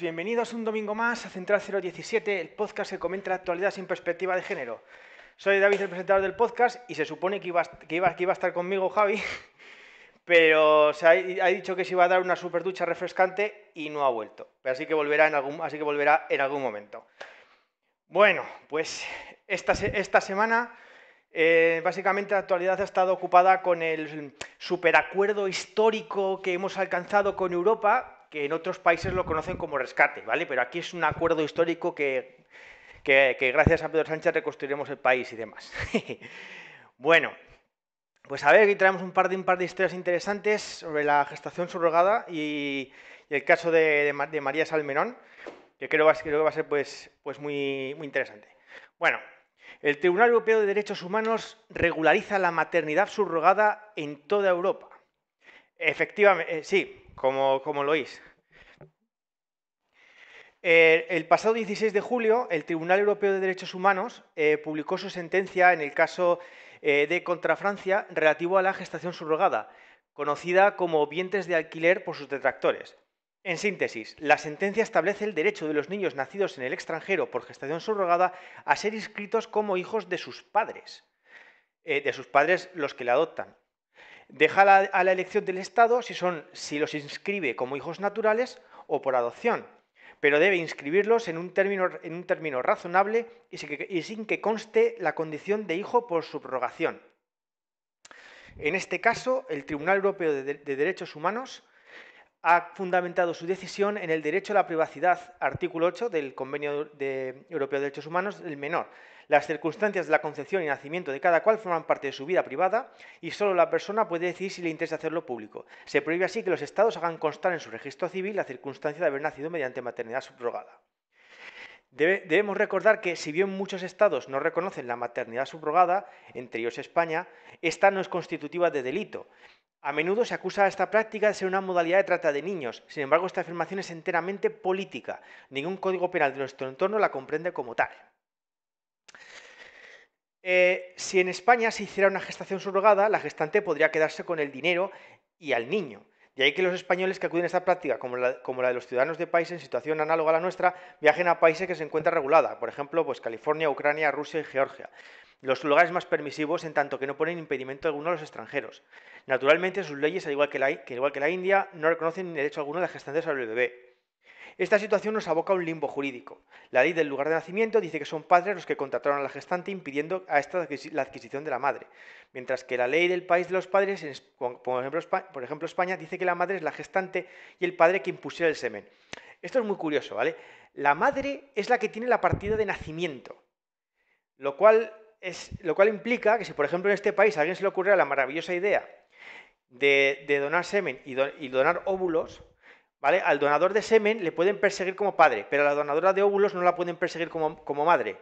bienvenidos un domingo más a Central 017, el podcast que comenta la actualidad sin perspectiva de género. Soy David, el presentador del podcast, y se supone que iba, a estar conmigo Javi, pero se ha, dicho que se iba a dar una super ducha refrescante y no ha vuelto. Así que volverá en algún, así que volverá en algún momento. Bueno, pues esta, semana eh, básicamente la actualidad ha estado ocupada con el superacuerdo histórico que hemos alcanzado con Europa que en otros países lo conocen como rescate, ¿vale? Pero aquí es un acuerdo histórico que, gracias a Pedro Sánchez reconstruiremos el país y demás. bueno, pues a ver, aquí traemos un par de, un par de historias interesantes sobre la gestación subrogada y, el caso de, María Salmenón, que creo, creo, que va a ser pues, pues muy, muy interesante. Bueno, el Tribunal Europeo de Derechos Humanos regulariza la maternidad subrogada en toda Europa. Efectivamente, eh, sí, como, lo oís. Eh, el pasado 16 de julio, el Tribunal Europeo de Derechos Humanos eh, publicó su sentencia en el caso eh, de contra Francia relativo a la gestación subrogada, conocida como vientres de alquiler por sus detractores. En síntesis, la sentencia establece el derecho de los niños nacidos en el extranjero por gestación subrogada a ser inscritos como hijos de sus padres, de sus padres los que la adoptan. Deja a la elección del Estado si, son, si los inscribe como hijos naturales o por adopción, pero debe inscribirlos en un término, en un término razonable y sin, que, conste la condición de hijo por subrogación. En este caso, el Tribunal Europeo de, Derechos Humanos ha fundamentado su decisión en el derecho a la privacidad, artículo 8 del Convenio Europeo de Derechos Humanos del Menor, las circunstancias de la concepción y nacimiento de cada cual forman parte de su vida privada y solo la persona puede decidir si le interesa hacerlo público. Se prohíbe así que los estados hagan constar en su registro civil la circunstancia de haber nacido mediante maternidad subrogada. debemos recordar que si bien muchos estados no reconocen la maternidad subrogada, entre ellos España, esta no es constitutiva de delito. A menudo se acusa a esta práctica de ser una modalidad de trata de niños. Sin embargo, esta afirmación es enteramente política. Ningún código penal de nuestro entorno la comprende como tal. Eh, si en España se hiciera una gestación subrogada, la gestante podría quedarse con el dinero y al niño. De ahí que los españoles que acuden a esta práctica, como la, de los ciudadanos de países en situación análoga a la nuestra, viajen a países que se encuentran regulada, por ejemplo, pues California, Ucrania, Rusia y Georgia. Los lugares más permisivos en tanto que no ponen impedimento alguno a los extranjeros. Naturalmente, sus leyes, al igual que la, igual que la India, no reconocen ni derecho alguno de gestante sobre el bebé. Esta situación nos aboca a un limbo jurídico. La ley del lugar de nacimiento dice que son padres los que contrataron a la gestante impidiendo a esta la adquisición de la madre, mientras que la ley del país de los padres, por ejemplo, España, dice que la madre es la gestante y el padre que impusiera el semen. Esto es muy curioso, ¿vale? La madre es la que tiene la partida de nacimiento, lo cual, implica que si, por ejemplo, en este país a alguien se le ocurriera la maravillosa idea de, donar semen y, y donar óvulos, ¿Vale? Al donador de semen le pueden perseguir como padre, pero a la donadora de óvulos no la pueden perseguir como, madre.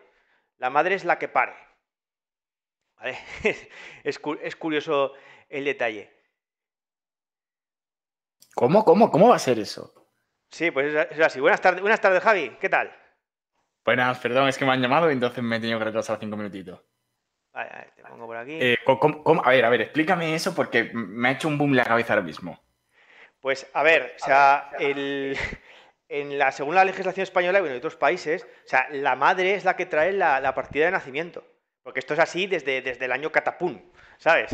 La madre es la que pare. es, curioso el detalle. ¿Cómo, cómo, cómo va a ser eso? Sí, pues es así. Buenas tardes, buenas tardes, Javi. ¿Qué tal? Buenas, perdón, es que me han llamado y entonces me he tenido que retrasar cinco minutitos. a te pongo por aquí. Eh, a ver, a ver, explícame eso porque me ha hecho un boom la cabeza ahora mismo. Pues a ver, o sea, eh, en la, según la legislación española y en otros países, o sea, la madre es la que trae la, partida de nacimiento. Porque esto es así desde, desde el año catapum, ¿sabes?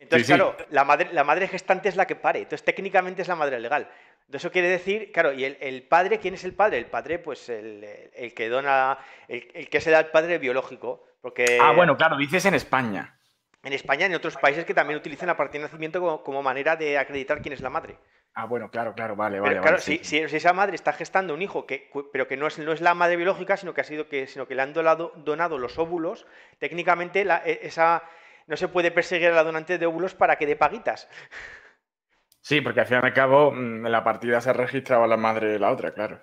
Entonces, claro, la madre, la madre gestante es la que pare. Entonces, técnicamente es la madre legal. Entonces, Eso quiere decir, claro, ¿y el, padre? ¿Quién es el padre? El padre, pues el, que dona, el, que se da al padre biológico. Porque... Ah, bueno, claro, dices en España en España y en otros países que también utilizan la partida de nacimiento como, manera de acreditar quién es la madre. Ah, bueno, claro, claro, vale, vale. claro, si, esa madre está gestando un hijo, que, pero que no es, no es la madre biológica, sino que, ha sido sino que le han donado, los óvulos, técnicamente e, esa, no se puede perseguir a la donante de óvulos para que dé paguitas. Sí, porque al fin y al cabo mm, la partida se ha registrado la madre de la otra, claro.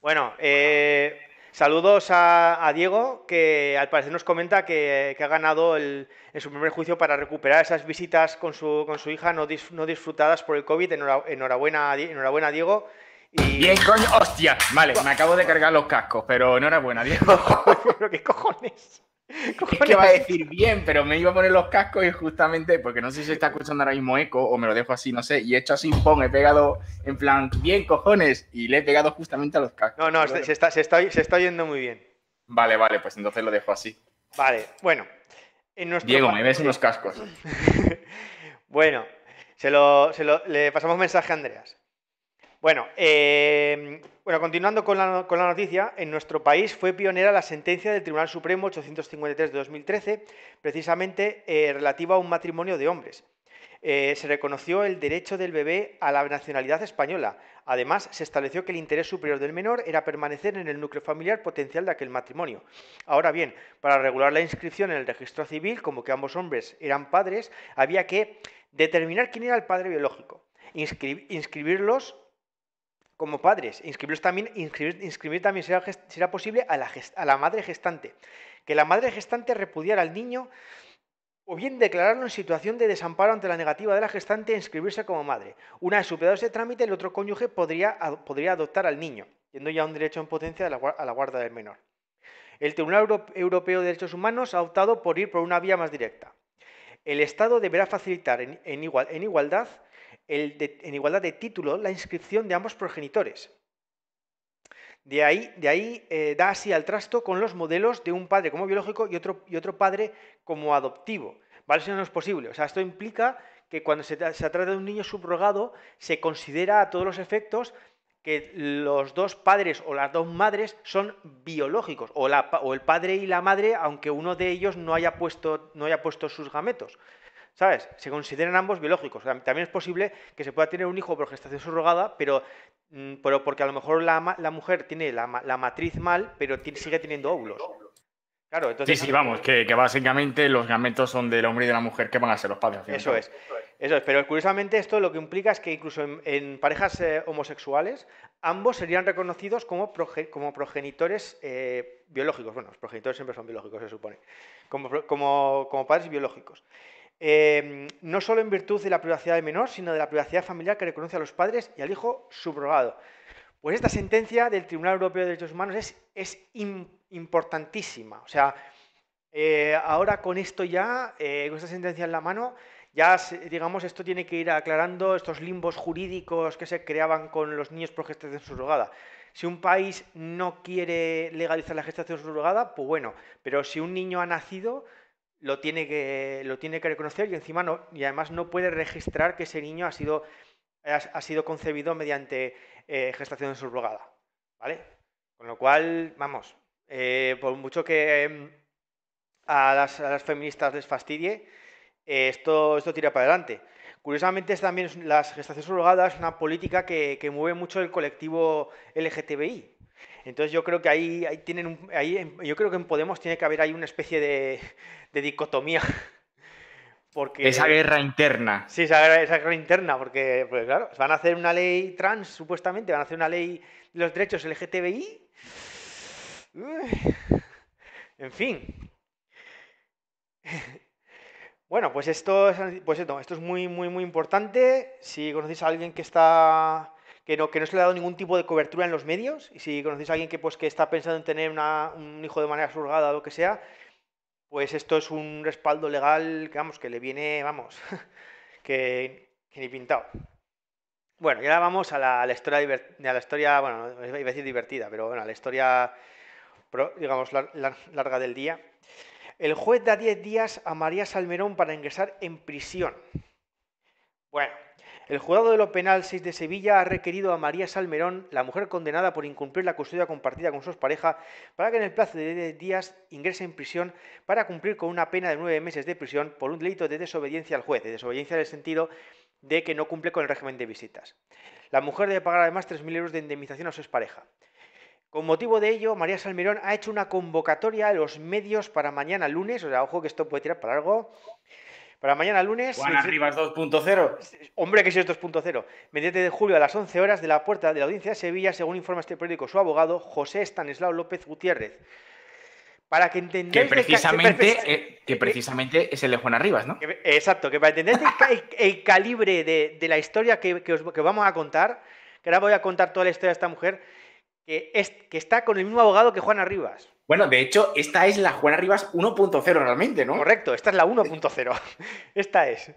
Bueno, eh, Saludos a, Diego, que al parecer nos comenta que, ha ganado el, en su primer juicio para recuperar esas visitas con su, hija no, disfrutadas por el COVID. Enhorabuena, enhorabuena Diego. Y... Bien, coño, hostia. Vale, me acabo de cargar los cascos, pero enhorabuena, Diego. qué cojones? Es que va a decir bien, pero me iba a poner los cascos y justamente, porque no sé si está escuchando ahora mismo eco o me lo dejo así, no sé, y he hecho así, pong, he pegado en plan, bien cojones, y le he pegado justamente a los cascos. No, no, se, está, se, está, se está yendo muy bien. Vale, vale, pues entonces lo dejo así. Vale, bueno. Diego, me ves en los cascos. bueno, se lo, le pasamos mensaje a Andreas. Em, bueno, continuando con la, noticia, en nuestro país fue pionera la sentencia del Tribunal Supremo 853 de 2013, precisamente eh, relativa a un matrimonio de hombres. Eh, se reconoció el derecho del bebé a la nacionalidad española. Además, se estableció que el interés superior del menor era permanecer en el núcleo familiar potencial de aquel matrimonio. Ahora bien, para regular la inscripción en el registro civil, como que ambos hombres eran padres, había que determinar quién era el padre biológico, inscribirlos como padres, inscribir, también será, posible a la, madre gestante. Que la madre gestante repudiara al niño o bien declararlo en situación de desamparo ante la negativa de la gestante e inscribirse como madre. Una vez superado ese trámite, el otro cónyuge podría, adoptar al niño, yendo ya un derecho en potencia a la, guarda del menor. El Tribunal Europeo de Derechos Humanos ha optado por ir por una vía más directa. El Estado deberá facilitar en igualdad en igualdad de título la inscripción de ambos progenitores. De ahí, de ahí eh, da así al trasto con los modelos de un padre como biológico y otro, y otro padre como adoptivo. ¿Vale? Eso no es posible. O sea, esto implica que cuando se, trata de un niño subrogado, se considera a todos los efectos que los dos padres o las dos madres son biológicos, o, el padre y la madre, aunque uno de ellos no haya puesto, no haya puesto sus gametos. ¿sabes? Se consideran ambos biológicos. También es posible que se pueda tener un hijo por gestación subrogada, pero, mm, pero porque a lo mejor la, la mujer tiene la, la, matriz mal, pero sigue teniendo óvulos. Claro, entonces... Sí, sí, vamos, que, que, básicamente los gametos son del hombre y de la mujer que van a ser los padres. Eso es, eso es. Pero curiosamente esto lo que implica es que incluso en, parejas eh, homosexuales ambos serían reconocidos como, como progenitores eh, biológicos. Bueno, los progenitores siempre son biológicos, se supone. Como, como, como padres biológicos. Eh, no solo en virtud de la privacidad de menor, sino de la privacidad familiar que reconoce a los padres y al hijo subrogado. Pues esta sentencia del Tribunal Europeo de Derechos Humanos es, importantísima. O sea, eh, ahora con esto ya, eh, con esta sentencia en la mano, ya digamos esto tiene que ir aclarando estos limbos jurídicos que se creaban con los niños por gestación subrogada. Si un país no quiere legalizar la gestación subrogada, pues bueno, pero si un niño ha nacido, lo tiene que, lo tiene que reconocer y encima no, y además no puede registrar que ese niño ha sido, ha, sido concebido mediante eh, gestación subrogada. ¿Vale? Con lo cual, vamos, eh, por mucho que em, a las, feministas les fastidie, eh, esto, esto tira para adelante. Curiosamente, también las gestaciones subrogadas es una política que, que, mueve mucho el colectivo LGTBI. Entonces yo creo que ahí, ahí tienen ahí, yo creo que en Podemos tiene que haber ahí una especie de, dicotomía. Porque, esa guerra interna. Sí, esa, guerra interna, porque, pues claro, van a hacer una ley trans, supuestamente, van a hacer una ley de los derechos LGTBI. en fin. Bueno, pues esto, pues esto, esto es muy, muy, muy importante. Si conocéis a alguien que está que no, que se le ha dado ningún tipo de cobertura en los medios. Y si conocéis a alguien que, pues, que está pensando en tener un hijo de manera surgada o lo que sea, pues esto es un respaldo legal que, vamos, que le viene, vamos, que, ni pintado. Bueno, y ahora vamos a la, historia, a la historia, bueno, iba a decir divertida, pero bueno, a la historia, digamos, larga del día. El juez da 10 días a María Salmerón para ingresar en prisión. Bueno, el juzgado de lo penal 6 de Sevilla ha requerido a María Salmerón, la mujer condenada por incumplir la custodia compartida con su pareja, para que en el plazo de 10 días ingrese en prisión para cumplir con una pena de 9 meses de prisión por un delito de desobediencia al juez, de desobediencia en el sentido de que no cumple con el régimen de visitas. La mujer debe pagar además 3.000 euros de indemnización a su pareja. Con motivo de ello, María Salmerón ha hecho una convocatoria a los medios para mañana lunes, o sea, ojo que esto puede tirar para algo, para mañana lunes. Juan Arribas 2.0. Hombre, que si es 2.0. Mediante de julio a las 11 horas de la puerta de la audiencia de Sevilla, según informa este periódico su abogado José Estanislao López Gutiérrez. Para que entendáis. Que precisamente, eh, que, precisamente es el de Juan Rivas, ¿no? exacto, que para entender el, calibre de, la historia que, vamos a contar, que ahora voy a contar toda la historia de esta mujer, que, está con el mismo abogado que Juan Rivas. Bueno, de hecho, esta es la Juana Rivas 1.0 realmente, ¿no? Correcto, esta es la 1.0. esta es.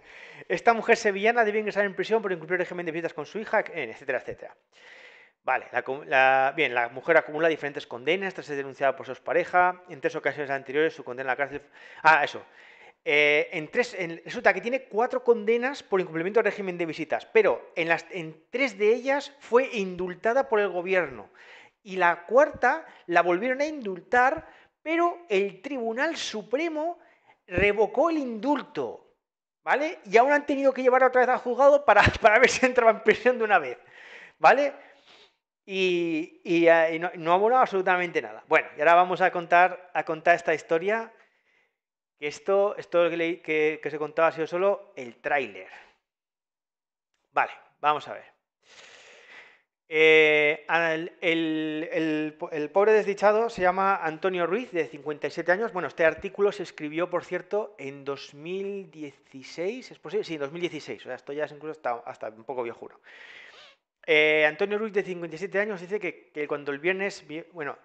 Esta mujer sevillana debe ingresar en prisión por incumplir régimen de visitas con su hija, etcétera, etcétera. Vale, bien, la mujer acumula diferentes condenas tras ser denunciada por su pareja. En tres ocasiones anteriores su condena a la cárcel. Ah, eso. Eh, en tres, resulta que tiene cuatro condenas por incumplimiento del régimen de visitas, pero en, las, en tres de ellas fue indultada por el gobierno y la cuarta la volvieron a indultar, pero el Tribunal Supremo revocó el indulto. ¿Vale? Y aún han tenido que llevar otra vez al juzgado para, ver si entraba en prisión de una vez. ¿Vale? Y, eh, no, ha volado absolutamente nada. Bueno, y ahora vamos a contar, a contar esta historia. Que esto, esto que, que se contaba ha sido solo el tráiler. Vale, vamos a ver. Eh, el, pobre desdichado se llama Antonio Ruiz, de 57 años. Bueno, este artículo se escribió, por cierto, en 2016, ¿es posible? Sí, en 2016, o sea, esto ya es incluso hasta, hasta un poco viejuro. juro. Eh, Antonio Ruiz, de 57 años, dice que, cuando el viernes, bueno,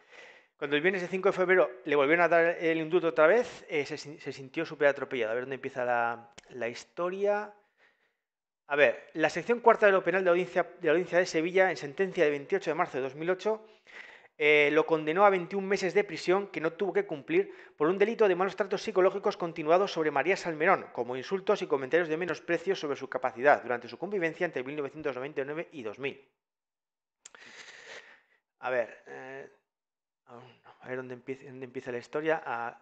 cuando el viernes de 5 de febrero le volvieron a dar el indulto otra vez, eh, se, sintió súper atropellado. A ver dónde empieza la, la historia. A ver, la sección cuarta de lo penal de la audiencia de, audiencia de Sevilla, en sentencia de 28 de marzo de 2008, eh, lo condenó a 21 meses de prisión que no tuvo que cumplir por un delito de malos tratos psicológicos continuados sobre María Salmerón, como insultos y comentarios de menosprecio sobre su capacidad durante su convivencia entre 1999 y 2000. A ver, eh, a ver dónde empieza, dónde empieza la historia. A,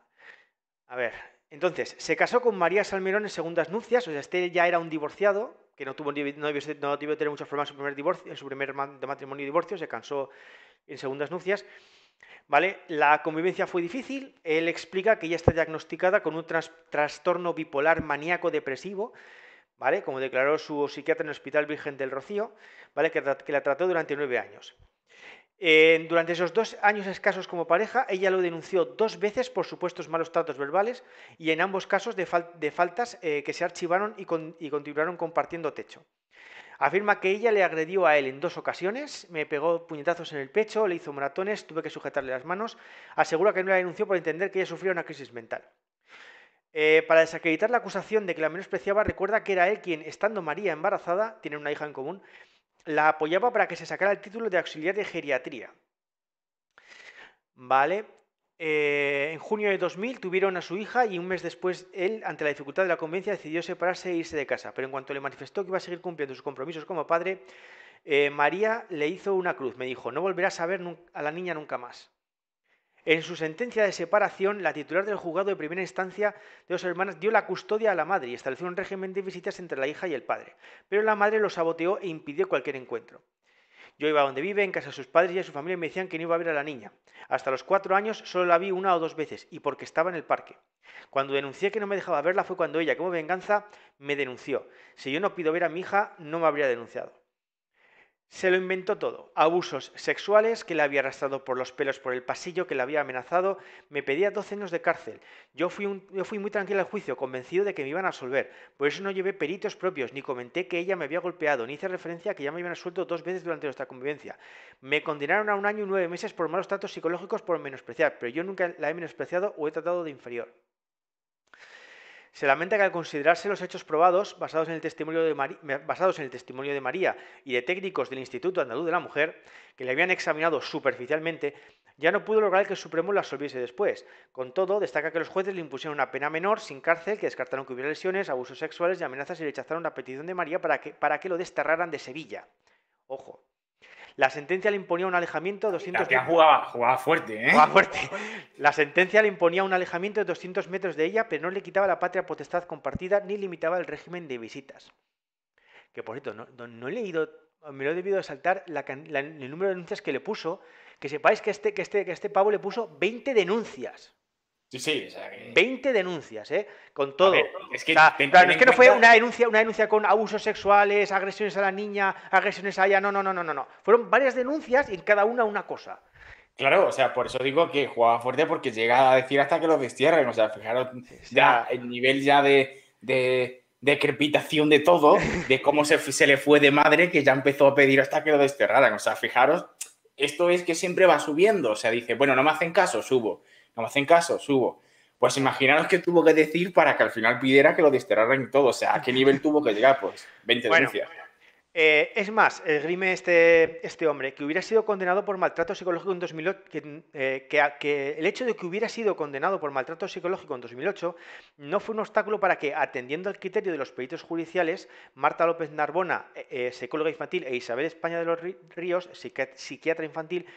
a, ver, entonces, se casó con María Salmerón en segundas nupcias, o sea, este ya era un divorciado, que no tuvo no debió, tener muchas formas en su primer divorcio, su primer matrimonio y divorcio, se cansó en segundas nupcias. ¿Vale? La convivencia fue difícil. Él explica que ella está diagnosticada con un trastorno bipolar maníaco depresivo, ¿vale? Como declaró su psiquiatra en el Hospital Virgen del Rocío, ¿vale? que la trató durante nueve años durante esos dos años escasos como pareja, ella lo denunció dos veces por supuestos malos tratos verbales y en ambos casos de, faltas eh, que se archivaron y, continuaron compartiendo techo. Afirma que ella le agredió a él en dos ocasiones, me pegó puñetazos en el pecho, le hizo moratones, tuve que sujetarle las manos. Asegura que no la denunció por entender que ella sufría una crisis mental. Eh, para desacreditar la acusación de que la menospreciaba, recuerda que era él quien, estando María embarazada, tiene una hija en común, la apoyaba para que se sacara el título de auxiliar de geriatría. ¿Vale? Eh, en junio de 2000 tuvieron a su hija y un mes después él, ante la dificultad de la convivencia, decidió separarse e irse de casa. Pero en cuanto le manifestó que iba a seguir cumpliendo sus compromisos como padre, eh, María le hizo una cruz. Me dijo, no volverás a ver a la niña nunca más. En su sentencia de separación, la titular del juzgado de primera instancia de dos hermanas dio la custodia a la madre y estableció un régimen de visitas entre la hija y el padre, pero la madre lo saboteó e impidió cualquier encuentro. Yo iba a donde vive, en casa de sus padres y a su familia y me decían que no iba a ver a la niña. Hasta los cuatro años solo la vi una o dos veces y porque estaba en el parque. Cuando denuncié que no me dejaba verla fue cuando ella, como venganza, me denunció. Si yo no pido ver a mi hija, no me habría denunciado. Se lo inventó todo. Abusos sexuales, que la había arrastrado por los pelos por el pasillo, que la había amenazado. Me pedía 12 años de cárcel. Yo fui, muy tranquilo al juicio, convencido de que me iban a absolver. Por eso no llevé peritos propios, ni comenté que ella me había golpeado, ni hice referencia a que ya me habían suelto dos veces durante nuestra convivencia. Me condenaron a un año y nueve meses por malos tratos psicológicos por menospreciar, pero yo nunca la he menospreciado o he tratado de inferior. Se lamenta que al considerarse los hechos probados, basados en el testimonio de, María y de técnicos del Instituto Andaluz de la Mujer, que le habían examinado superficialmente, ya no pudo lograr que el Supremo la absolviese después. Con todo, destaca que los jueces le impusieron una pena menor, sin cárcel, que descartaron que hubiera lesiones, abusos sexuales y amenazas y rechazaron la petición de María para que, para que lo desterraran de Sevilla. Ojo, la sentencia le imponía un alejamiento de 200 metros. Jugaba, jugaba, fuerte, ¿eh? Jugaba fuerte. La sentencia le imponía un alejamiento de 200 metros de ella, pero no le quitaba la patria potestad compartida ni limitaba el régimen de visitas. Que por cierto, no, he leído, me lo he debido saltar el número de denuncias que le puso. Que sepáis que este, que este, que este pavo le puso 20 denuncias. Sí, 20 denuncias, ¿eh? Con todo. es que, no fue una denuncia, una denuncia con abusos sexuales, agresiones a la niña, agresiones a ella, no, no, no, no, no. Fueron varias denuncias y en cada una una cosa. Claro, o sea, por eso digo que jugaba fuerte porque llega a decir hasta que lo destierren, o sea, fijaros ya el nivel ya de, de, de crepitación de todo, de cómo se, se le fue de madre que ya empezó a pedir hasta que lo desterraran, o sea, fijaros, esto es que siempre va subiendo, o sea, dice, bueno, no me hacen caso, subo no me hacen caso, subo. Pues imaginaros qué tuvo que decir para que al final pidiera que lo desterraran todo. O sea, ¿a qué nivel tuvo que llegar? Pues 20 bueno, eh, es más, grime este, este hombre que hubiera sido condenado por maltrato psicológico en 2008, eh, que, el hecho de que hubiera sido condenado por maltrato psicológico en 2008 no fue un obstáculo para que, atendiendo al criterio de los peritos judiciales, Marta López Narbona, eh, psicóloga infantil, e Isabel España de los Ríos, psiquiatra infantil,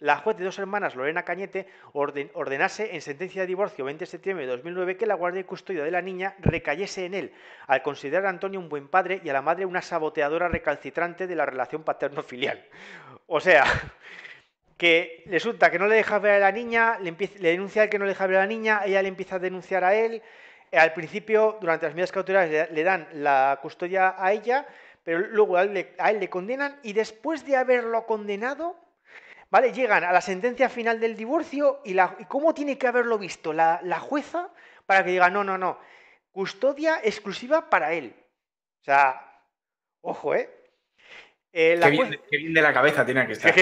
la juez de dos hermanas, Lorena Cañete, ordenase en sentencia de divorcio 20 de septiembre de 2009 que la guardia y custodia de la niña recayese en él, al considerar a Antonio un buen padre y a la madre una saboteadora recalcitrante de la relación paterno-filial. O sea, que resulta que no le deja ver a la niña, le, empieza, le denuncia a él que no le deja ver a la niña, ella le empieza a denunciar a él. Al principio, durante las medidas cautelares, le, dan la custodia a ella, pero luego a él le condenan y después de haberlo condenado ¿vale? Llegan a la sentencia final del divorcio y, la, cómo tiene que haberlo visto la, la, jueza para que diga, no, no, no, custodia exclusiva para él. O sea, ojo, ¿eh? Eh, qué, bien, de la cabeza tiene que estar.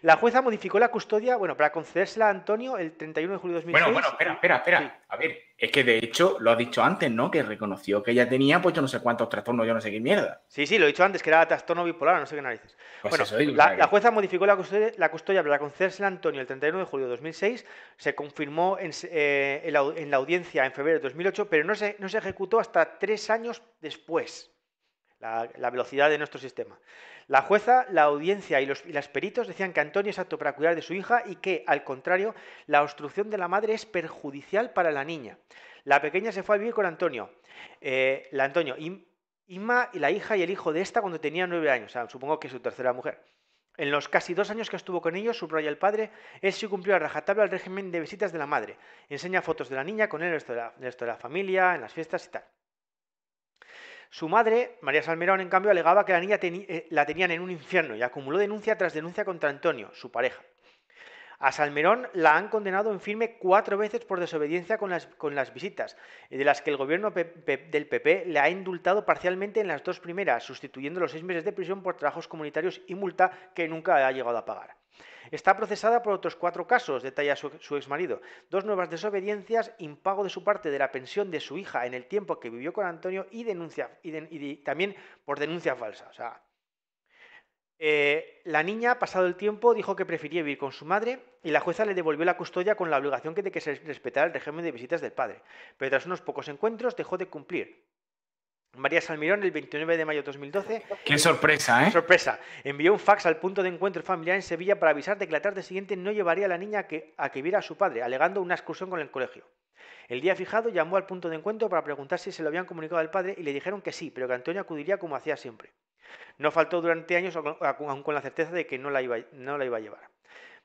la jueza modificó la custodia, bueno, para concedérsela a Antonio el 31 de julio de 2006. Bueno, bueno, espera, espera, espera. A ver, es que de hecho lo ha dicho antes, ¿no? Que reconoció que ella tenía, pues yo no sé cuántos trastornos, yo no sé qué mierda. Sí, sí, lo he dicho antes, que era trastorno bipolar, no sé qué narices. Pues la, jueza modificó la custodia, para concedérsela a Antonio el 31 de julio de 2006. Se confirmó eh, en, la, audiencia en febrero de 2008, pero no se, no se ejecutó hasta tres años después. la velocidad de nuestro sistema. La jueza, la audiencia y los, peritos decían que Antonio es apto para cuidar de su hija y que, al contrario, la obstrucción de la madre es perjudicial para la niña. La pequeña se fue a vivir con Antonio. Eh, la Antonio, Inma y la hija y el hijo de esta cuando tenía nueve años, supongo que es su tercera mujer. En los casi dos años que estuvo con ellos, subraya el padre, él sí cumplió a rajatabla el régimen de visitas de la madre. Enseña fotos de la niña con él, de la familia, en las fiestas y tal. Su madre, María Salmerón, en cambio, alegaba que la niña eh, la tenían en un infierno y acumuló denuncia tras denuncia contra Antonio, su pareja. A Salmerón la han condenado en firme cuatro veces por desobediencia con las, visitas, de las que el gobierno del PP le ha indultado parcialmente en las dos primeras, sustituyendo los seis meses de prisión por trabajos comunitarios y multa que nunca ha llegado a pagar. Está procesada por otros cuatro casos, detalla su, ex exmarido. Dos nuevas desobediencias, impago de su parte de la pensión de su hija en el tiempo que vivió con Antonio y, y, también por denuncia falsa. O sea, eh, la niña, pasado el tiempo, dijo que prefería vivir con su madre y la jueza le devolvió la custodia con la obligación de que se respetara el régimen de visitas del padre. Pero tras unos pocos encuentros dejó de cumplir. María Salmirón, el 29 de mayo de 2012. ¡Qué sorpresa, eh! Sorpresa. Envió un fax al punto de encuentro familiar en Sevilla para avisar de que la tarde siguiente no llevaría a la niña a que, viera a su padre, alegando una excursión con el colegio. El día fijado llamó al punto de encuentro para preguntar si se lo habían comunicado al padre y le dijeron que sí, pero que Antonio acudiría como hacía siempre. No faltó durante años, aun con la certeza de que no la iba a llevar.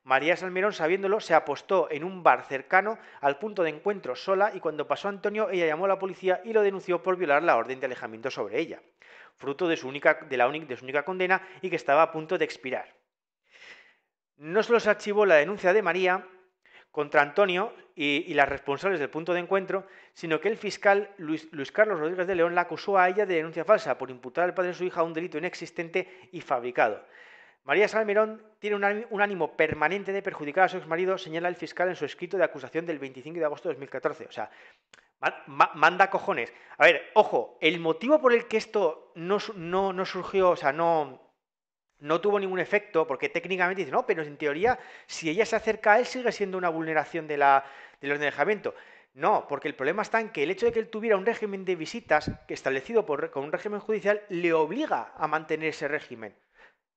María Salmerón, sabiéndolo, se apostó en un bar cercano al punto de encuentro sola y cuando pasó Antonio, ella llamó a la policía y lo denunció por violar la orden de alejamiento sobre ella, fruto de su única, condena y que estaba a punto de expirar. No solo se archivó la denuncia de María contra Antonio y, las responsables del punto de encuentro, sino que el fiscal Luis, Luis Carlos Rodríguez de León la acusó a ella de denuncia falsa por imputar al padre de su hija un delito inexistente y fabricado. María Salmerón tiene un ánimo permanente de perjudicar a su exmarido, señala el fiscal en su escrito de acusación del 25 de agosto de 2014. O sea, manda cojones. A ver, ojo, el motivo por el que esto no, surgió, o sea, no, no tuvo ningún efecto, porque técnicamente dice, no, pero en teoría, si ella se acerca a él, sigue siendo una vulneración de la, del dejamiento. No, porque el problema está en que el hecho de que él tuviera un régimen de visitas establecido por, con un régimen judicial le obliga a mantener ese régimen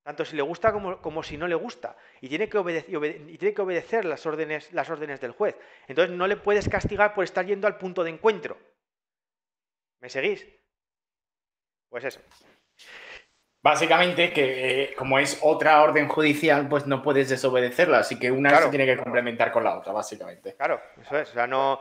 tanto si le gusta como, si no le gusta, y tiene, que obedecer, tiene que obedecer las órdenes, las órdenes del juez. Entonces no le puedes castigar por estar yendo al punto de encuentro. ¿Me seguís? Pues eso. Básicamente que eh, como es otra orden judicial, pues no puedes desobedecerla, así que una se tiene que complementar con la otra, básicamente. Claro, eso es. O sea, no,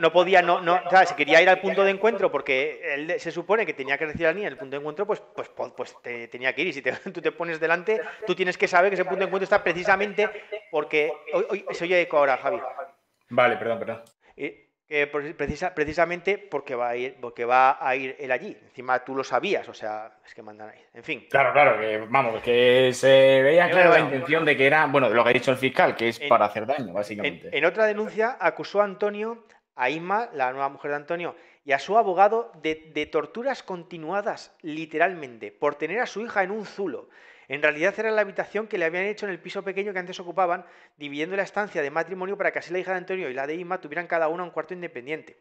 no, podía, no, no, o sea, si quería ir al punto de encuentro porque él se supone que tenía que decir a niño niña el punto de encuentro, pues, pues, pues, pues tenía que ir. Y si tú te pones delante, tú tienes que saber que ese punto de encuentro está precisamente porque. Hoy, se oye eco ahora, Javi. Vale, perdón, perdón. Eh, precisamente porque va, a ir, porque va a ir él allí. Encima tú lo sabías, o sea, es que mandan ahí. En fin. Claro, claro, que vamos, que se veía claro la intención de que era, bueno, lo que ha dicho el fiscal, que es para hacer daño, básicamente. En, otra denuncia acusó a Antonio, a Inma, la nueva mujer de Antonio, y a su abogado de torturas continuadas, literalmente, por tener a su hija en un zulo en realidad era la habitación que le habían hecho en el piso pequeño que antes ocupaban, dividiendo la estancia de matrimonio para que así la hija de Antonio y la de Inma tuvieran cada una un cuarto independiente.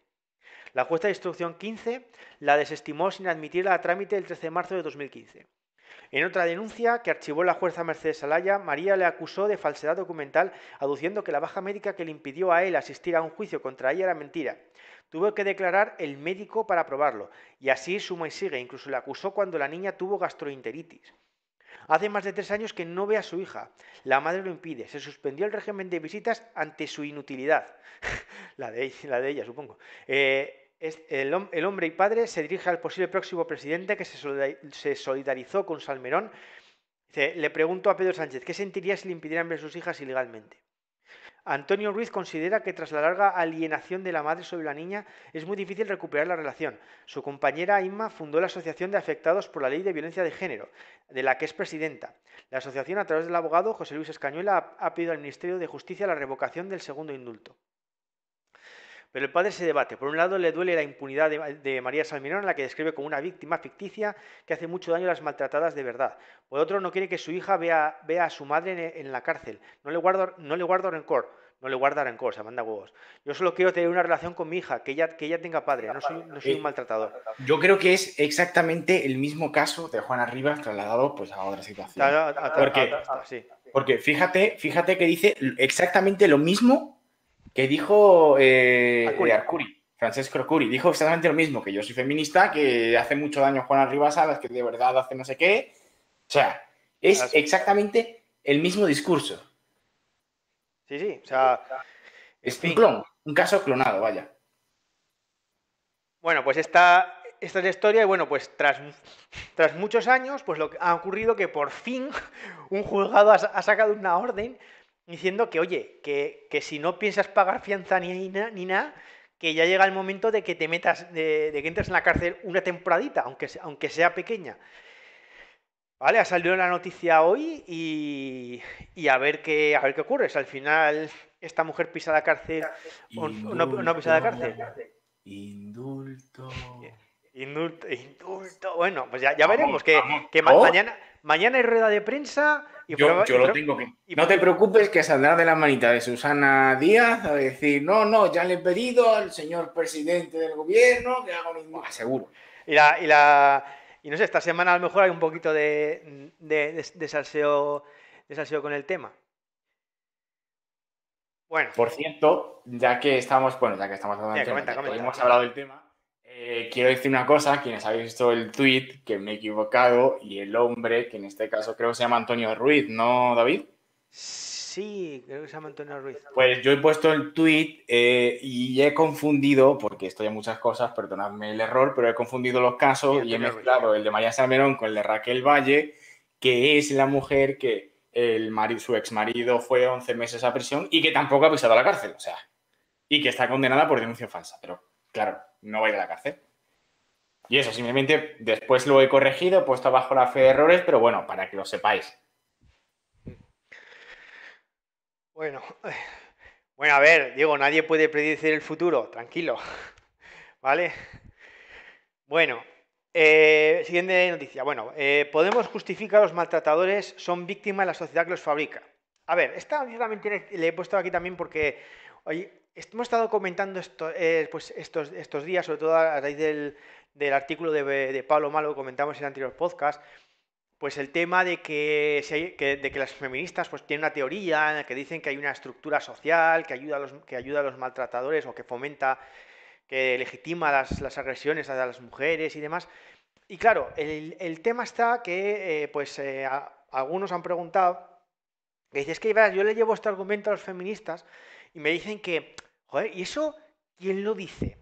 La jueza de instrucción 15 la desestimó sin admitirla a trámite el 13 de marzo de 2015. En otra denuncia que archivó la jueza Mercedes Salaya, María le acusó de falsedad documental, aduciendo que la baja médica que le impidió a él asistir a un juicio contra ella era mentira. Tuvo que declarar el médico para probarlo, y así suma y sigue, incluso le acusó cuando la niña tuvo gastroenteritis. Hace más de tres años que no ve a su hija. La madre lo impide. Se suspendió el régimen de visitas ante su inutilidad. la, de, ella, supongo. Eh, el, hombre y padre se dirige al posible próximo presidente que se solidarizó con Salmerón. le pregunto a Pedro Sánchez qué sentiría si le impidieran ver a sus hijas ilegalmente. Antonio Ruiz considera que tras la larga alienación de la madre sobre la niña es muy difícil recuperar la relación. Su compañera Inma fundó la Asociación de Afectados por la Ley de Violencia de Género, de la que es presidenta. La asociación, a través del abogado José Luis Escañuela, ha pedido al Ministerio de Justicia la revocación del segundo indulto. Pero el padre se debate. Por un lado, le duele la impunidad de, María Salmirón, la que describe como una víctima ficticia que hace mucho daño a las maltratadas de verdad. Por otro, no quiere que su hija vea, a su madre en, la cárcel. No le guardo, no le rencor no le guarda rencor, se manda huevos. Yo solo quiero tener una relación con mi hija, que ella, que ella tenga padre, no soy, no soy un eh, maltratador. Yo creo que es exactamente el mismo caso de Juana Rivas trasladado pues, a otra situación. porque, porque fíjate, fíjate que dice exactamente lo mismo que dijo eh, eh, Arcuri. Francesco Arcuri, dijo exactamente lo mismo, que yo soy feminista, que hace mucho daño Juan Rivas a las que de verdad hace no sé qué. O sea, es exactamente el mismo discurso. Sí, sí, o sea... Es un clon, un caso clonado, vaya. Bueno, pues esta, esta es la historia y bueno, pues tras, tras muchos años, pues lo que ha ocurrido que por fin un juzgado ha, ha sacado una orden diciendo que, oye, que, que si no piensas pagar fianza ni, ni nada, que ya llega el momento de que te metas, de, que entres en la cárcel una temporadita, aunque, aunque sea pequeña. Vale, ha salido la noticia hoy y, y a, ver qué, a ver qué ocurre. Si al final, esta mujer pisa la cárcel o no, pisa la cárcel. Indulto. Indulto, indulto. Bueno, pues ya, veremos que, ¿Oh? mañana, mañana hay rueda de prensa. Y yo, lo tengo que. no te preocupes que saldrá de la manita de Susana Díaz a decir, no, no, ya le he pedido al señor presidente del gobierno que haga lo mismo. Ah, seguro. Y la, y la, y no sé, esta semana a lo mejor hay un poquito de, de, salseo, con el tema. Bueno. Por cierto, ya que estamos, bueno, ya que estamos hablando sí, hemos hablado del tema, eh, quiero decir una cosa, quienes habéis visto el tweet, que me he equivocado, y el hombre, que en este caso creo que se llama Antonio Ruiz, ¿no, David? Sí, creo que se llama Antonio Ruiz. Pues yo he puesto el tweet eh, y he confundido, porque estoy en muchas cosas, perdonadme el error, pero he confundido los casos y he mezclado el de María Salmerón con el de Raquel Valle, que es la mujer que el su ex marido fue 11 meses a prisión y que tampoco ha pisado a la cárcel, o sea, y que está condenada por denuncia falsa. Pero claro, no va a la cárcel. Y eso, simplemente después lo he corregido, he puesto abajo la fe de errores, pero bueno, para que lo sepáis. Bueno, bueno, a ver, Diego, nadie puede predecir el futuro, tranquilo. ¿Vale? Bueno, eh, siguiente noticia. Bueno, eh, Podemos justificar a los maltratadores son víctimas de la sociedad que los fabrica. A ver, esta también le he puesto aquí también porque hoy Hemos estado comentando eh, pues estos, días, sobre todo a raíz del, artículo de, Pablo Malo que comentamos en el anterior podcast, pues el tema de que, las feministas pues, tienen una teoría en la que dicen que hay una estructura social que ayuda a los, maltratadores o que fomenta, que legitima las, agresiones a las mujeres y demás. Y claro, el, tema está que eh, pues, eh, algunos han preguntado, que que yo le llevo este argumento a los feministas y me dicen que ¿y eso quién lo dice?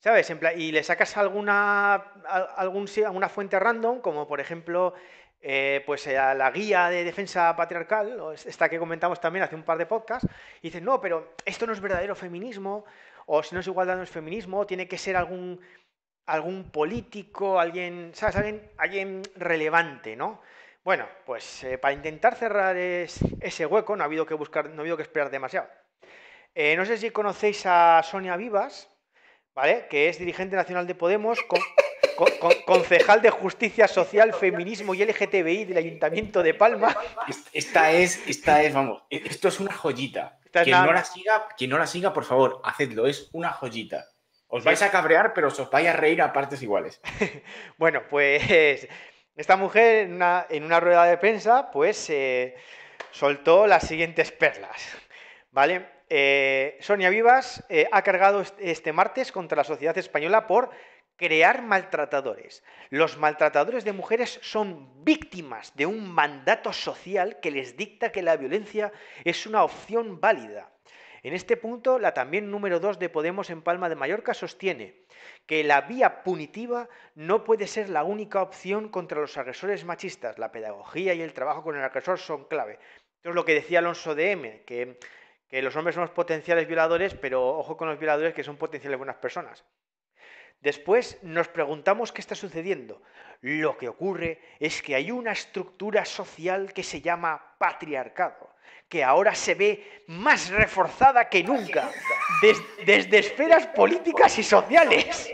¿Sabes? y le sacas alguna, algún, alguna fuente random, como por ejemplo eh, pues eh, la guía de defensa patriarcal, esta que comentamos también hace un par de podcasts, y dices, no, pero esto no es verdadero feminismo, o si no es igualdad no es feminismo, tiene que ser algún, algún político, alguien, ¿sabes? Alguien, relevante, ¿no? Bueno, pues eh, para intentar cerrar ese hueco no ha habido que buscar, no ha habido que esperar demasiado. Eh, no sé si conocéis a Sonia Vivas, ¿vale? Que es dirigente nacional de Podemos, concejal de Justicia Social, Feminismo y LGTBI del Ayuntamiento de Palma. Esta es, esta es, vamos, e, esto es una joyita. quien, no la siga, no la siga, por favor, hacedlo, es una joyita. Os vais a cabrear, pero os vais a reír a partes iguales. bueno, pues esta mujer en una, rueda de prensa, pues eh, soltó las siguientes perlas, ¿vale? Eh, Sonia Vivas eh, ha cargado este martes contra la sociedad española por crear maltratadores. Los maltratadores de mujeres son víctimas de un mandato social que les dicta que la violencia es una opción válida. En este punto, la también número 2 de Podemos en Palma de Mallorca sostiene que la vía punitiva no puede ser la única opción contra los agresores machistas. La pedagogía y el trabajo con el agresor son clave. Es lo que decía Alonso de M, que los hombres son los potenciales violadores, pero ojo con los violadores que son potenciales buenas personas. Después nos preguntamos qué está sucediendo. Lo que ocurre es que hay una estructura social que se llama patriarcado, que ahora se ve más reforzada que nunca, desde esferas políticas y sociales.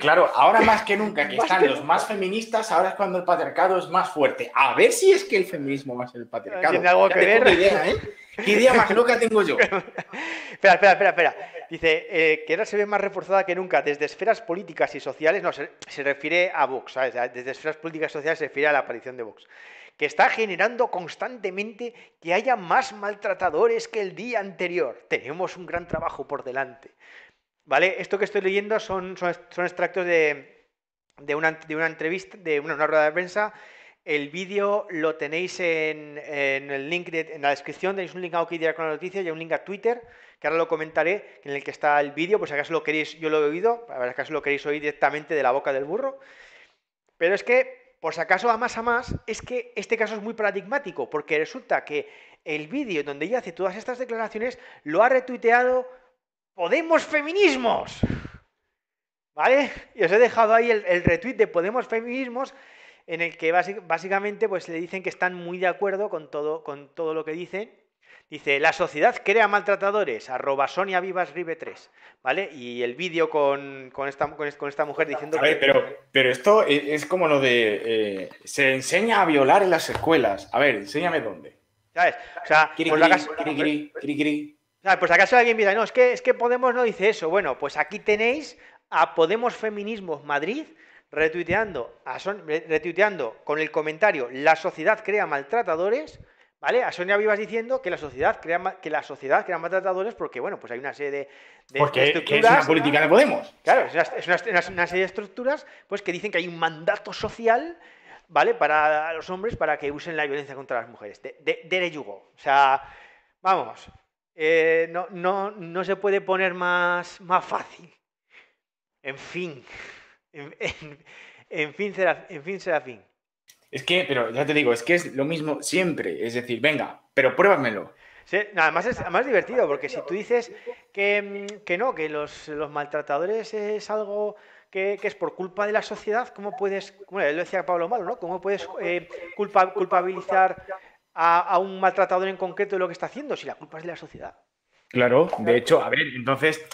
claro, ahora más que nunca que están los más feministas, ahora es cuando el patriarcado es más fuerte. A ver si es que el feminismo va a ser el patriarcado. Tiene algo que ver. ¿Qué idea más loca tengo yo? espera, espera, espera, espera. Dice eh, que ahora se ve más reforzada que nunca desde esferas políticas y sociales. No, se, refiere a Vox, Desde esferas políticas y sociales se refiere a la aparición de Vox que está generando constantemente que haya más maltratadores que el día anterior. Tenemos un gran trabajo por delante. ¿Vale? Esto que estoy leyendo son, son, extractos de, de, una, entrevista, de una, una rueda de prensa el vídeo lo tenéis en, el link en la descripción, tenéis un link a Okidia con la noticia y un link a Twitter, que ahora lo comentaré, en el que está el vídeo, por pues acaso lo queréis, yo lo he oído, para ver acaso lo queréis oír directamente de la boca del burro. Pero es que, por si acaso a más a más, es que este caso es muy paradigmático, porque resulta que el vídeo donde ella hace todas estas declaraciones lo ha retuiteado Podemos Feminismos. ¿Vale? Y os he dejado ahí el, el retweet de Podemos Feminismos en el que básicamente pues, le dicen que están muy de acuerdo con todo, con todo lo que dicen. Dice, la sociedad crea maltratadores, arroba Sonia Vivas Ribe 3, ¿vale? Y el vídeo con, esta, con, esta, mujer diciendo... que... pero, pero esto e, es como lo de... Eh, se enseña a violar en las escuelas. A ver, enséñame dónde. ¿Sabes? O sea, pues, acaso... pues acaso alguien mira, no, es que, es que Podemos no dice eso. Bueno, pues aquí tenéis a Podemos Feminismo Madrid, retuiteando, retuiteando con el comentario la sociedad crea maltratadores, ¿vale? A Sonia Vivas diciendo que la sociedad crea, que la sociedad crea maltratadores porque, bueno, pues hay una serie de, porque estructuras... es una política de Podemos. Claro, es, una, serie de estructuras pues, que dicen que hay un mandato social... ¿Vale? Para los hombres, para que usen la violencia contra las mujeres. De, yugo. O sea, vamos, eh, no, no, no se puede poner más, más fácil. En fin. En, fin, será, fin Es que, pero ya te digo, es que es lo mismo siempre. Es decir, venga, pero pruébamelo. Sí, nada además es más divertido, porque si tú dices que, mm, no, que los, maltratadores es algo que, es por culpa de la sociedad, ¿cómo puedes, bueno, lo decía Pablo Malo, ¿no? ¿Cómo puedes eh, culpabilizar a, a, un maltratador en concreto de lo que está haciendo si la culpa es de la sociedad? Claro, de hecho, a ver, entonces,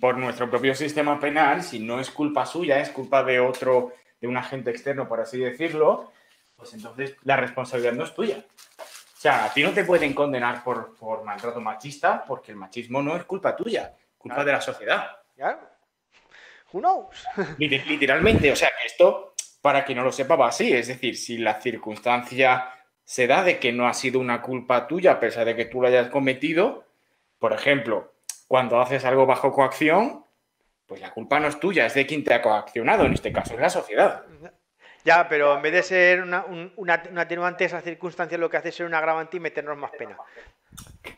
por nuestro propio sistema penal, si no es culpa suya, es culpa de otro, de un agente externo, por así decirlo, pues entonces la responsabilidad no es tuya. O sea, a ti no te pueden condenar por, maltrato machista porque el machismo no es culpa tuya, culpa de la sociedad. ya Who knows? Literalmente, o sea, que esto, para que no lo sepa, va así. Es decir, si la circunstancia se da de que no ha sido una culpa tuya a pesar de que tú la hayas cometido, por ejemplo, cuando haces algo bajo coacción, pues la culpa no es tuya, es de quien te ha coaccionado, en este caso es la sociedad. Ya, pero en vez de ser una, un, una, una atenuante esa circunstancia, lo que hace es ser una agravante y meternos más pena.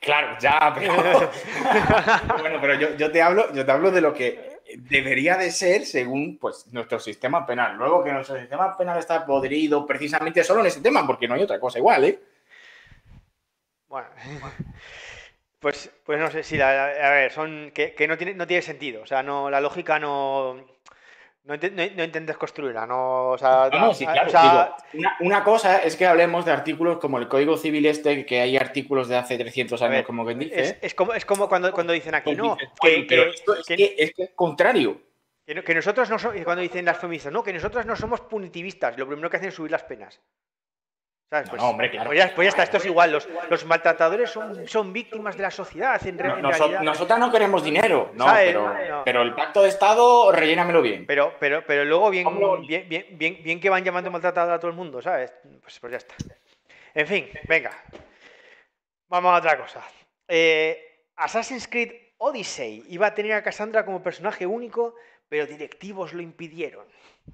Claro, ya, pero. bueno, pero yo, te hablo, yo te hablo de lo que debería de ser según pues, nuestro sistema penal. Luego que nuestro sistema penal está podrido precisamente solo en ese tema, porque no hay otra cosa igual, ¿eh? Bueno. Pues, pues no sé, si... la, a ver, son que, no, tiene, no tiene sentido. O sea, no, la lógica no. No, intentes construirla, no. claro. una, cosa es que hablemos de artículos como el Código Civil este, que hay artículos de hace 300 años, como que dice. Es, como, es como cuando, cuando dicen aquí, pues no, que, es, que, es es contrario. Que, nosotros no somos, cuando dicen las feministas, no, que nosotros no somos punitivistas, lo primero que hacen es subir las penas. Pues, hombre, pues, pues ya, está, esto es igual. Los, los maltratadores son, son víctimas de la sociedad. En, no, queremos dinero, no, pero, el pacto de Estado, rellénamelo bien. Pero, pero, pero luego, bien, bien, bien, bien, que van llamando maltratador a todo el mundo, ¿sabes? Pues, pues ya está. En fin, venga. Vamos a otra cosa. Eh, Assassin's Creed Odyssey iba a tener a Cassandra como personaje único, pero directivos lo impidieron.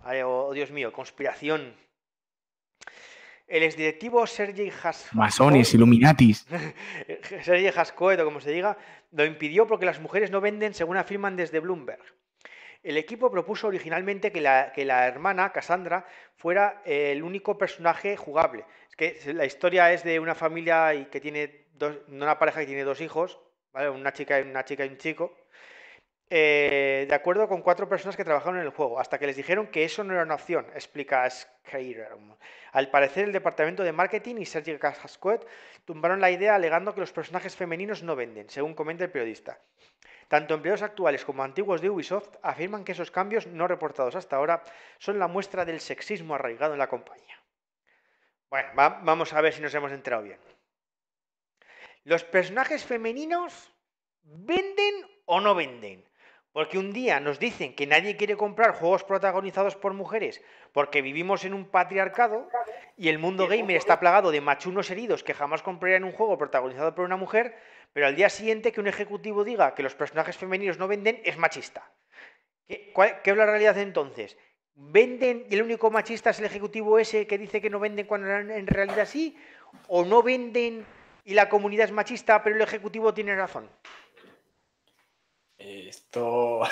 Oh, oh, Dios mío, conspiración el exdirectivo Sergei Hascoet, Masones, Illuminatis. Sergei Hascoet o como se diga, lo impidió porque las mujeres no venden, según afirman desde Bloomberg. El equipo propuso originalmente que la, hermana, Cassandra, fuera el único personaje jugable. Es que la historia es de una familia y que tiene dos, una pareja que tiene dos hijos, Una chica una chica y un chico. Eh, de acuerdo con cuatro personas que trabajaron en el juego, hasta que les dijeron que eso no era una opción, explica Skyrim. Al parecer, el departamento de marketing y Sergio Casquet tumbaron la idea alegando que los personajes femeninos no venden, según comenta el periodista. Tanto empleados actuales como antiguos de Ubisoft afirman que esos cambios no reportados hasta ahora son la muestra del sexismo arraigado en la compañía. Bueno, vamos a ver si nos hemos enterado bien. ¿Los personajes femeninos venden o no venden? Porque un día nos dicen que nadie quiere comprar juegos protagonizados por mujeres porque vivimos en un patriarcado y el mundo gamer está plagado de machunos heridos que jamás comprarían un juego protagonizado por una mujer, pero al día siguiente que un ejecutivo diga que los personajes femeninos no venden es machista. ¿Qué, es la realidad entonces? ¿Venden y el único machista es el ejecutivo ese que dice que no venden cuando en realidad sí? ¿O no venden y la comunidad es machista pero el ejecutivo tiene razón? Esto.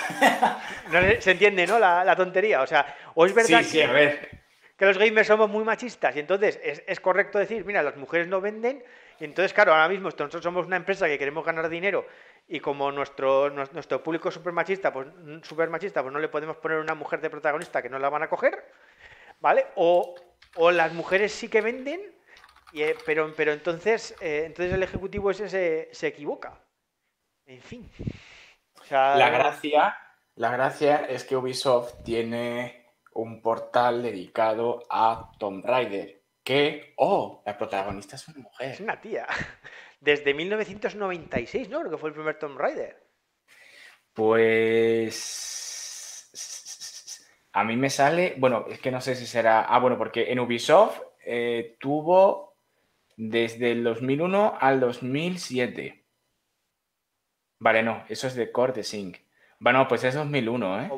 se entiende, ¿no? La, tontería. O sea, es verdad que, los gamers somos muy machistas y entonces es, correcto decir, mira, las mujeres no venden. Y entonces, claro, ahora mismo nosotros somos una empresa que queremos ganar dinero y como nuestro, nuestro público es súper machista, pues, mm, super machista, pues no le podemos poner una mujer de protagonista que no la van a coger, ¿vale? O, las mujeres sí que venden, eh, pero, pero entonces, eh, entonces el ejecutivo ese se, se equivoca. En fin. La gracia, la gracia es que Ubisoft tiene un portal dedicado a Tomb Raider, que, oh, la protagonista es una mujer. Es una tía. Desde 1996, ¿no? Creo que fue el primer Tomb Raider. Pues a mí me sale, bueno, es que no sé si será, ah, bueno, porque en Ubisoft eh, tuvo desde el 2001 al 2007. Vale, no, eso es de Core de Sync. Bueno, pues es 2001, ¿eh?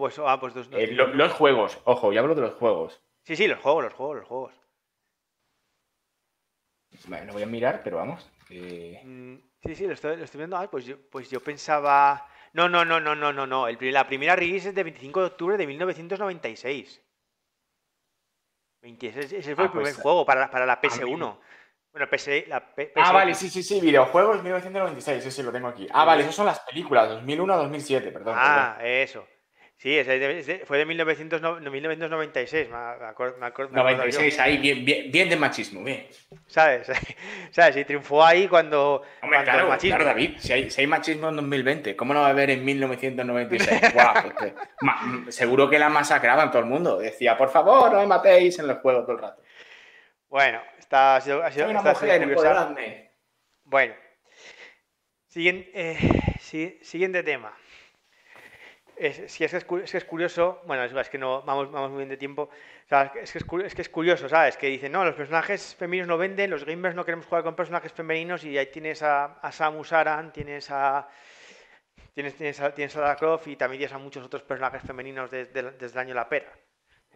los juegos, ojo, ya hablo de los juegos. Sí, sí, los juegos, los juegos, los juegos. Vale, lo voy a mirar, pero vamos. Eh. Mm, sí, sí, lo estoy, viendo. Ah, pues yo, pues yo pensaba... No, no, no, no, no, no, no. la primera release es de 25 de octubre de 1996. ese fue ah, el primer pues, juego para, para la PS1. Bueno, PSI, la Ah, vale, sí, sí, sí, videojuegos 1996, sí, sí, lo tengo aquí. Ah, vale, esas son las películas, 2001 2007, perdón. Ah, eso. Sí, es de, fue de 1996, me, acuerdo. Me acuerdo 96, ahí, bien, bien, bien, de machismo, bien. ¿Sabes? ¿Sabes? Y triunfó ahí cuando. claro, machismo. claro, David, si hay, si hay, machismo en 2020, ¿cómo no va a haber en 1996? Guau, pues, pues, seguro que la masacraban todo el mundo. Decía, por favor, no me matéis en los juegos todo el rato. Bueno, está, ha sido, ha sido, una está mujer, Bueno, eh, siguiente, tema. Es, si es que es, curioso, bueno, es, que no vamos, vamos muy bien de tiempo. es, que es, curioso, ¿sabes? Que dicen, no, los personajes femeninos no venden, los gamers no queremos jugar con personajes femeninos y ahí tienes a, a Samus Aran, tienes a, tienes, Croft y también tienes a muchos otros personajes femeninos desde el año La Pera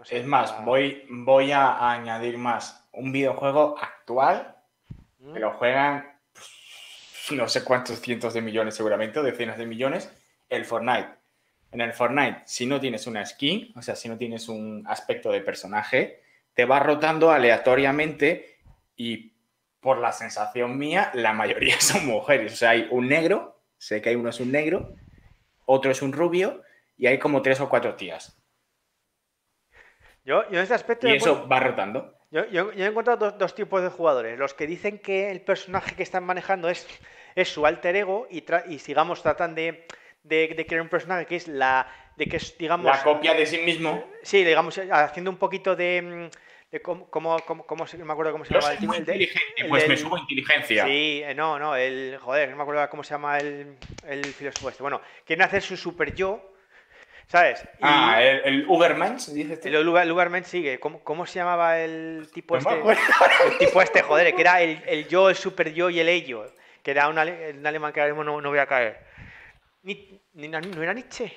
es más, voy, voy a añadir más. Un videojuego actual ¿Mm? que lo juegan no sé cuántos cientos de millones seguramente, decenas de millones, el Fortnite. En el Fortnite, si no tienes una skin, o sea, si no tienes un aspecto de personaje, te va rotando aleatoriamente y por la sensación mía, la mayoría son mujeres. O sea, hay un negro, sé que hay uno es un negro, otro es un rubio y hay como tres o cuatro tías. Yo, en este aspecto. Y eso va rotando. Yo, he encontrado dos, tipos de jugadores. Los que dicen que el personaje que están manejando es, es su alter ego y, y sigamos tratan de, crear un personaje que es la, que digamos... La copia de sí mismo. Sí, digamos, haciendo un poquito de... Mm, cómo, cómo, cómo, me acuerdo cómo se Yo el tipo. inteligente, pues me subo inteligencia. Sí, eh, no, no, el... Joder, no me acuerdo cómo se llama el, el filósofo este. Bueno, quieren hacer su super yo ¿Sabes? ah, el, Uberman. Ubermensch, dices tú. El, Uberman sigue. ¿Cómo, ¿Cómo, se llamaba el tipo este? El tipo este, joder, que era el, el, yo, el super yo y el ello. Que era un, alemán que ahora mismo no, no voy a caer. Ni, ni, no era Nietzsche.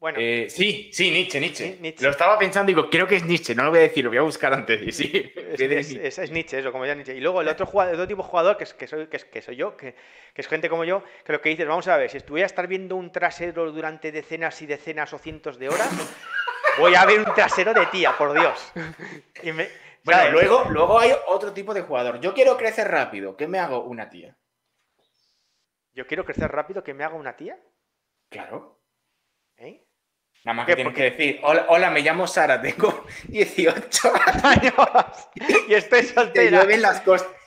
Bueno. Eh, sí, sí, Nietzsche, Nietzsche. Lo estaba pensando y digo, creo que es Nietzsche, no lo voy a decir, lo voy a buscar antes. sí, es, Nietzsche, eso, como ya Nietzsche. Y luego el otro, tipo de jugador, que, soy, que, soy yo, que, es gente como yo, que lo que dices, vamos a ver, si estuviera a estar viendo un trasero durante decenas y decenas o cientos de horas, voy a ver un trasero de tía, por Dios. bueno, luego, luego hay otro tipo de jugador. Yo quiero crecer rápido, ¿qué me hago una tía? Yo quiero crecer rápido, ¿qué me hago una tía? Claro. Nada más que tienes que decir, hola, me llamo Sara, tengo 18 años y estoy soltera. Te llueven las,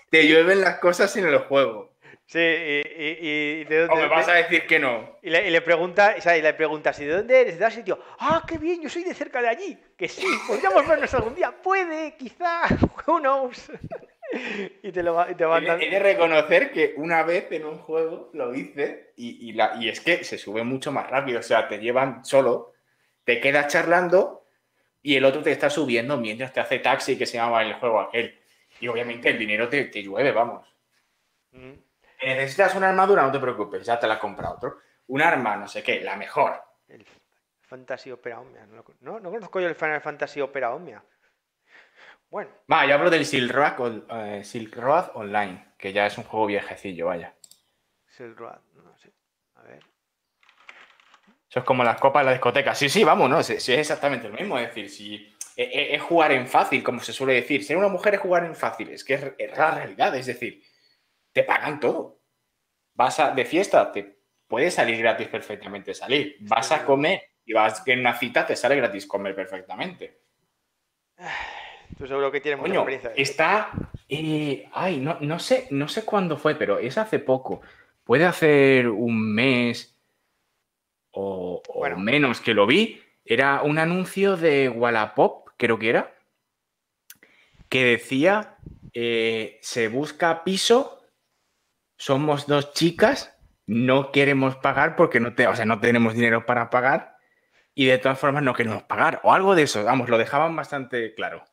te llueven las cosas en el juego. Sí, y, vas a decir que no. Y le, pregunta, le preguntas, ¿y de dónde eres? De sitio. Ah, qué bien, yo soy de cerca de allí. Que sí, podríamos vernos algún día. Puede, quizá, who y te lo y te va dando. He que reconocer que una vez en un juego lo hice y, la, y es que se sube mucho más rápido. O sea, te llevan solo te quedas charlando y el otro te está subiendo mientras te hace taxi que se llama el juego aquel. Y obviamente el dinero te, llueve, vamos. Mm. Eh, necesitas una armadura, no te preocupes, ya te la compra otro. Un arma, no sé qué, la mejor. El Fantasy Opera Omnia. No, conozco yo el Final Fantasy Opera Omnia. Bueno. Va, yo hablo del Silk Road, eh, Road, Online, que ya es un juego viejecillo, vaya. Eso es como las copas de la discoteca. Sí, sí, vamos, ¿no? Sí, es exactamente lo mismo. Es decir, si eh, eh, es, jugar en fácil, como se suele decir. Ser una mujer es jugar en fácil. Es que es, la realidad. Es decir, te pagan todo. Vas a, de fiesta, te puedes salir gratis perfectamente. Salir. Vas a comer y vas en una cita, te sale gratis comer perfectamente. Tú seguro que tienes mucha experiencia. Está. Eh, ay, no, sé, no sé cuándo fue, pero es hace poco. Puede hacer un mes o, al menos que lo vi, era un anuncio de Wallapop, creo que era, que decía, eh, se busca piso, somos dos chicas, no queremos pagar porque no, te, o sea, no tenemos dinero para pagar y de todas formas no queremos pagar o algo de eso, vamos, lo dejaban bastante claro.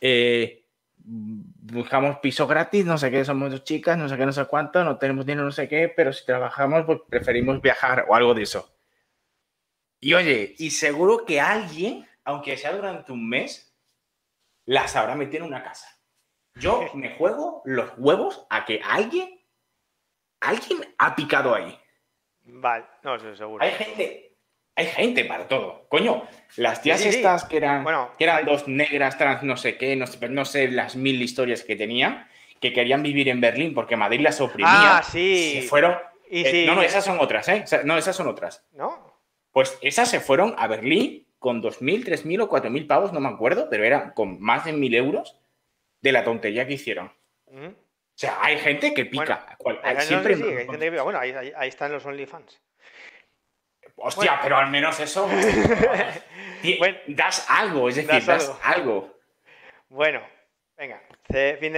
Eh, buscamos piso gratis, no sé qué, somos dos chicas, no sé qué, no sé cuánto, no tenemos dinero, no sé qué, pero si trabajamos, pues preferimos viajar o algo de eso. Y oye, y seguro que alguien, aunque sea durante un mes, las habrá metido en una casa. Yo me juego los huevos a que alguien, alguien ha picado ahí. Vale, no, sé, seguro. Hay gente, hay gente para todo. Coño, las tías estas que eran, que eran dos negras trans, no sé qué, no sé, las mil historias que tenían, que querían vivir en Berlín porque Madrid las oprimía. Ah, sí. Se fueron. Eh, no, no, esas son otras, ¿eh? No, esas son otras. ¿No? Pues esas se fueron a Berlín con 2.000, 3.000 o 4.000 pavos, no me acuerdo, pero eran con más de 1.000 euros de la tontería que hicieron. O sea, hay gente que pica. Bueno, siempre Bueno, ahí, están los OnlyFans. Hostia, pero al menos eso. bueno, das algo, es decir, das, algo. Bueno, venga.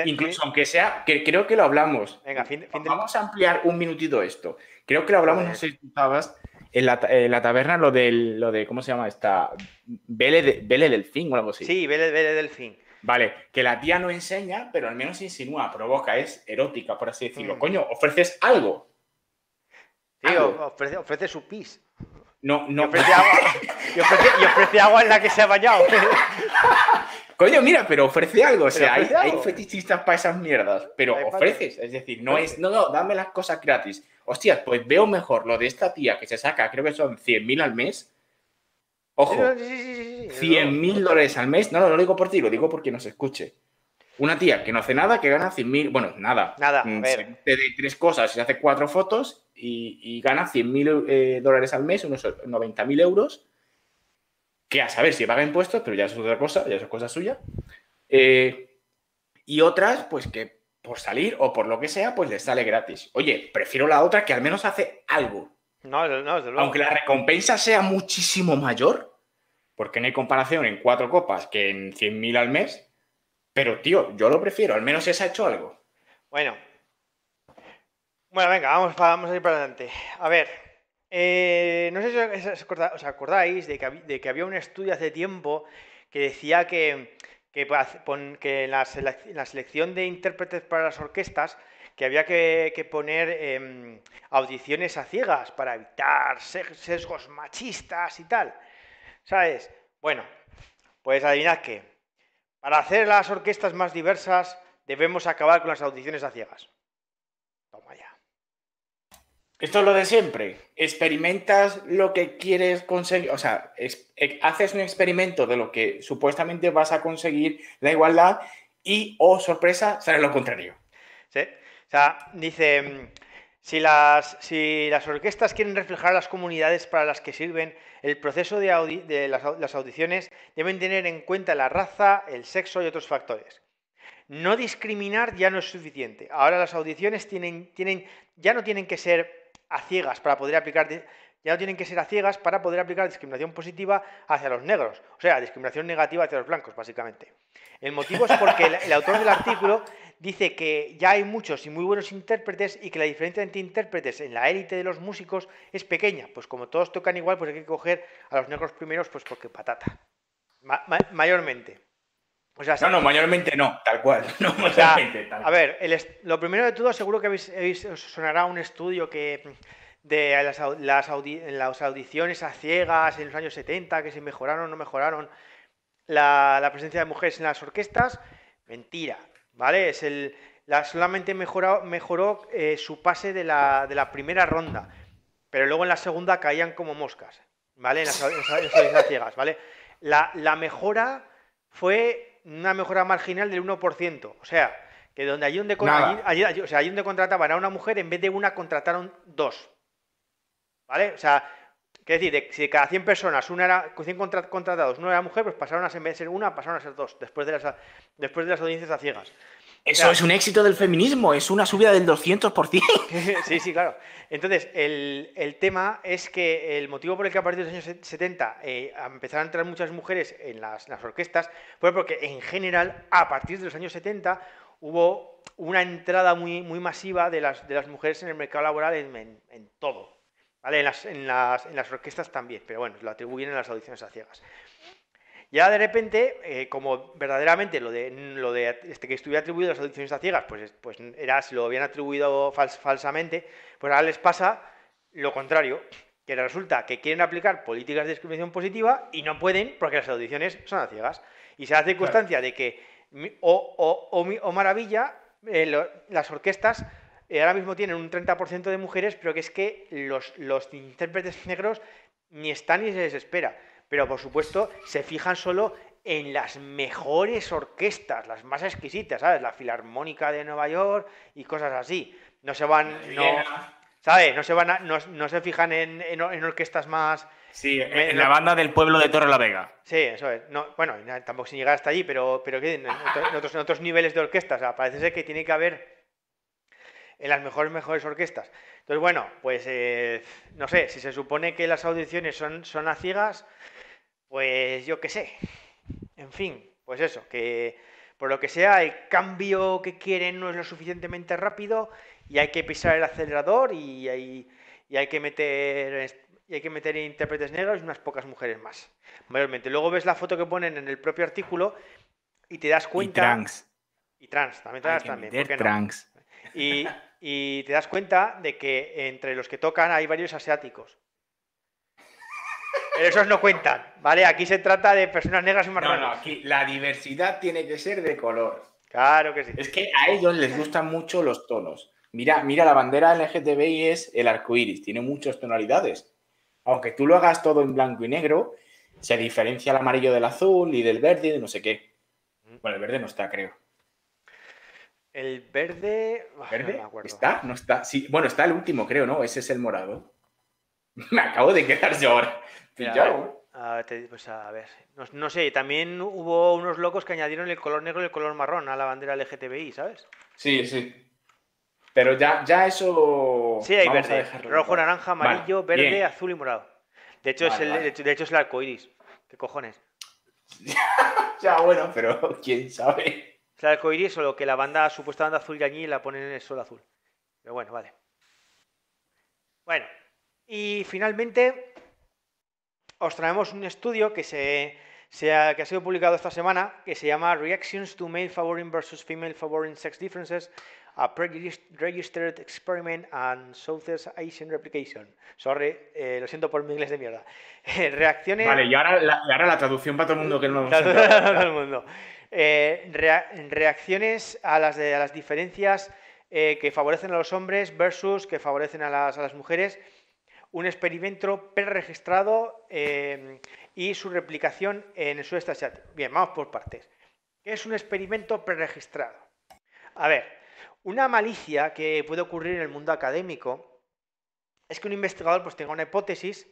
Incluso aunque sea, que, creo que lo hablamos. Venga, fin, de, Vamos a ampliar un minutito esto. Creo que lo hablamos, no sé si estabas, en la, taberna lo del, lo de, ¿cómo se llama esta? Vele, del fin Delfín o algo así. Sí, Vele, Vele Delfín. Vale, que la tía no enseña, pero al menos insinúa, provoca, es erótica, por así decirlo. Mm. Coño, ofreces algo. Tío, Ofrece, ofrece, su pis. No, no. Y ofrece, agua, y ofrece, agua en la que se ha bañado. Coño, mira, pero ofrece algo. O sea, hay, fetichistas para esas mierdas, pero ofreces. Es decir, no es, no, no, dame las cosas gratis hostias, pues veo mejor lo de esta tía que se saca, creo que son 100.000 al mes. Ojo, 100.000 eh, dólares al mes. No, no, lo digo por ti, lo digo porque nos escuche. Una tía que no hace nada, que gana 100.000, bueno, nada. Nada, mm, a ver. Se, de tres cosas, y hace cuatro fotos y, gana 100.000 eh, dólares al mes, unos 90.000 euros. Que a saber si paga impuestos, pero ya es otra cosa, ya es cosa suya. Eh, y otras, pues que por salir o por lo que sea, pues les sale gratis. Oye, prefiero la otra que al menos hace algo. Aunque la recompensa sea muchísimo mayor, porque no hay comparación en cuatro copas que en 100.000 al mes, pero tío, yo lo prefiero, al menos se ha hecho algo. Bueno. Bueno, venga, vamos, vamos a ir para adelante. A ver, eh, no sé si os acordáis de que había un estudio hace tiempo que decía que que, en, la selección de intérpretes para las orquestas que había que, poner em, audiciones a ciegas para evitar sesgos machistas y tal. ¿Sabes? Bueno, pues adivinad que Para hacer las orquestas más diversas debemos acabar con las audiciones a ciegas. Toma ya esto es lo de siempre. Experimentas lo que quieres conseguir, o sea, e, haces un experimento de lo que supuestamente vas a conseguir la igualdad y, oh sorpresa, sale lo contrario. Sí. O sea, dice, si las, si las orquestas quieren reflejar las comunidades para las que sirven, el proceso de, de las, audiciones deben tener en cuenta la raza, el sexo y otros factores. No discriminar ya no es suficiente. Ahora las audiciones tienen, tienen, ya no tienen que ser a ciegas para poder aplicar, ya no tienen que ser a ciegas para poder aplicar discriminación positiva hacia los negros, o sea, discriminación negativa hacia los blancos, básicamente. El motivo es porque el, autor del artículo dice que ya hay muchos y muy buenos intérpretes y que la diferencia entre intérpretes en la élite de los músicos es pequeña, pues como todos tocan igual, pues hay que coger a los negros primeros, pues porque patata, mayormente. Pues no, no, mayormente no, tal cual. A ver, lo primero de todo, seguro que habéis, os sonará un estudio que de las, las, audiciones a ciegas en los años 70, que si mejoraron o no mejoraron la, presencia de mujeres en las orquestas. Mentira, ¿vale? Es el, solamente mejoró, mejoró eh, su pase de la, primera ronda, pero luego en la segunda caían como moscas, ¿vale? En las, audiciones a ciegas, ¿vale? La, la mejora fue una mejora marginal del 1%. O sea, que donde hay allí, allí, allí, donde contrataban a una mujer, en vez de una contrataron dos. ¿Vale? O sea, que decir, si de cada 100 personas, una era, 100 contratados, una era mujer, pues pasaron a ser, vez de ser una, pasaron a ser dos, después de las, después de las audiencias a ciegas. Eso es un éxito del feminismo, es una subida del 200%. sí, sí, claro. Entonces, el, tema es que el motivo por el que a partir de los años 70 eh, empezaron a entrar muchas mujeres en las, orquestas fue porque, en general, a partir de los años 70 hubo una entrada muy, muy masiva de las, de las mujeres en el mercado laboral en, todo. En las, en las orquestas también, pero bueno, lo atribuyen a las audiciones a ciegas. Ya de repente, eh, como verdaderamente lo de, lo de este, que estuviera atribuido a las a ciegas, pues, pues era, si lo habían atribuido falsamente, pues ahora les pasa lo contrario, que resulta que quieren aplicar políticas de discriminación positiva y no pueden porque las audiciones son a ciegas. Y se da circunstancia de que, o, maravilla, eh, las orquestas eh, ahora mismo tienen un 30% de mujeres, pero que es que los, los intérpretes negros ni están ni se les espera pero por supuesto se fijan solo en las mejores orquestas, las más exquisitas, ¿sabes? La Filarmónica de Nueva York y cosas así. No se van, ¿sabes? No se van, a, no, se fijan en, orquestas más. Sí, en, la banda del pueblo de Torre la Vega. Sí, eso es. No, bueno, tampoco sin llegar hasta allí, pero, pero en, otros, en otros niveles de orquestas, o parece ser que tiene que haber en las mejores, mejores orquestas. Entonces, bueno, pues eh, no sé, si se supone que las audiciones son, son a ciegas, pues yo qué sé. En fin, pues eso, que por lo que sea, el cambio que quieren no es lo suficientemente rápido y hay que pisar el acelerador y hay, y hay que meter y hay que meter intérpretes negros y unas pocas mujeres más. Mayormente. Luego ves la foto que ponen en el propio artículo y te das cuenta. Y trans. Y trans, también trans, también. trans. Y, te das cuenta de que entre los que tocan hay varios asiáticos. Pero esos no cuentan, ¿vale? Aquí se trata de personas negras y marrones. No, no, aquí la diversidad tiene que ser de color. Claro que sí. Es que a ellos les gustan mucho los tonos. Mira, mira, la bandera LGTBI es el arco iris, tiene muchas tonalidades. Aunque tú lo hagas todo en blanco y negro, se diferencia el amarillo del azul y del verde y de no sé qué. Mm. Bueno, el verde no está, creo. El verde. Ah, ¿Está? No está. bueno, está el último, creo, ¿no? Ese es el morado. me acabo de quedar yo ahora. a ver. Pues, no, sé, también hubo unos locos que añadieron el color negro y el color marrón a la bandera LGTBI, ¿sabes? Sí, sí. Pero ya, ya eso. Sí, hay verde. Rojo, naranja, amarillo, verde, azul y morado. De hecho, es el, de hecho, es el arco iris. ¿Qué cojones? ya, bueno, pero quién sabe. O solo que la banda, supuesta banda azul Gañí la ponen en el sol azul. Pero bueno, vale. Bueno, y finalmente os traemos un estudio que, se, ha, que ha sido publicado esta semana, que se llama Reactions to Male Favoring versus Female Favoring Sex Differences, a Pre-Registered Experiment and Southeast Asian Replication. Sorry, eh, lo siento por mi inglés de mierda. Reacciones... Vale, y ahora la, traducción para todo el mundo que no lo todo el mundo. Eh, reacciones a las, diferencias eh, que favorecen a los hombres versus que favorecen a las, mujeres, un experimento preregistrado eh, y su replicación en su estrategia Bien, vamos por partes. ¿Qué es un experimento preregistrado? A ver, una malicia que puede ocurrir en el mundo académico es que un investigador pues, tenga una hipótesis,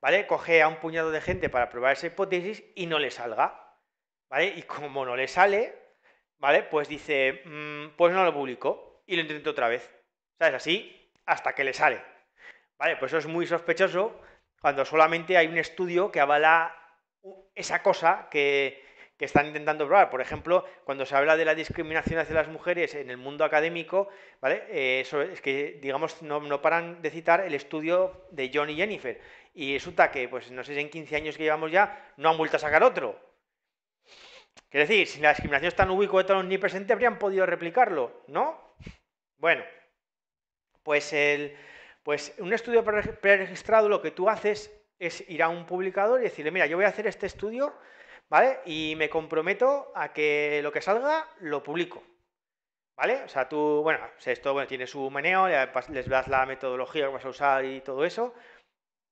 ¿vale? Coge a un puñado de gente para probar esa hipótesis y no le salga. ¿vale? Y como no le sale, ¿vale? Pues dice, mm, pues no lo publico y lo intento otra vez. ¿Sabes? Así hasta que le sale. ¿Vale? Pues eso es muy sospechoso cuando solamente hay un estudio que avala esa cosa que, están intentando probar. Por ejemplo, cuando se habla de la discriminación hacia las mujeres en el mundo académico, ¿vale? Eh, eso es que, digamos, no, no, paran de citar el estudio de John y Jennifer. Y resulta que, pues no sé si en 15 años que llevamos ya, no han vuelto a sacar otro. Quiero decir, si la discriminación es tan y tan omnipresente, habrían podido replicarlo, ¿no? Bueno, pues, el, pues un estudio pre-registrado lo que tú haces es ir a un publicador y decirle, mira, yo voy a hacer este estudio, ¿vale? Y me comprometo a que lo que salga lo publico. ¿Vale? O sea, tú, bueno, esto tiene su meneo, les das la metodología que vas a usar y todo eso,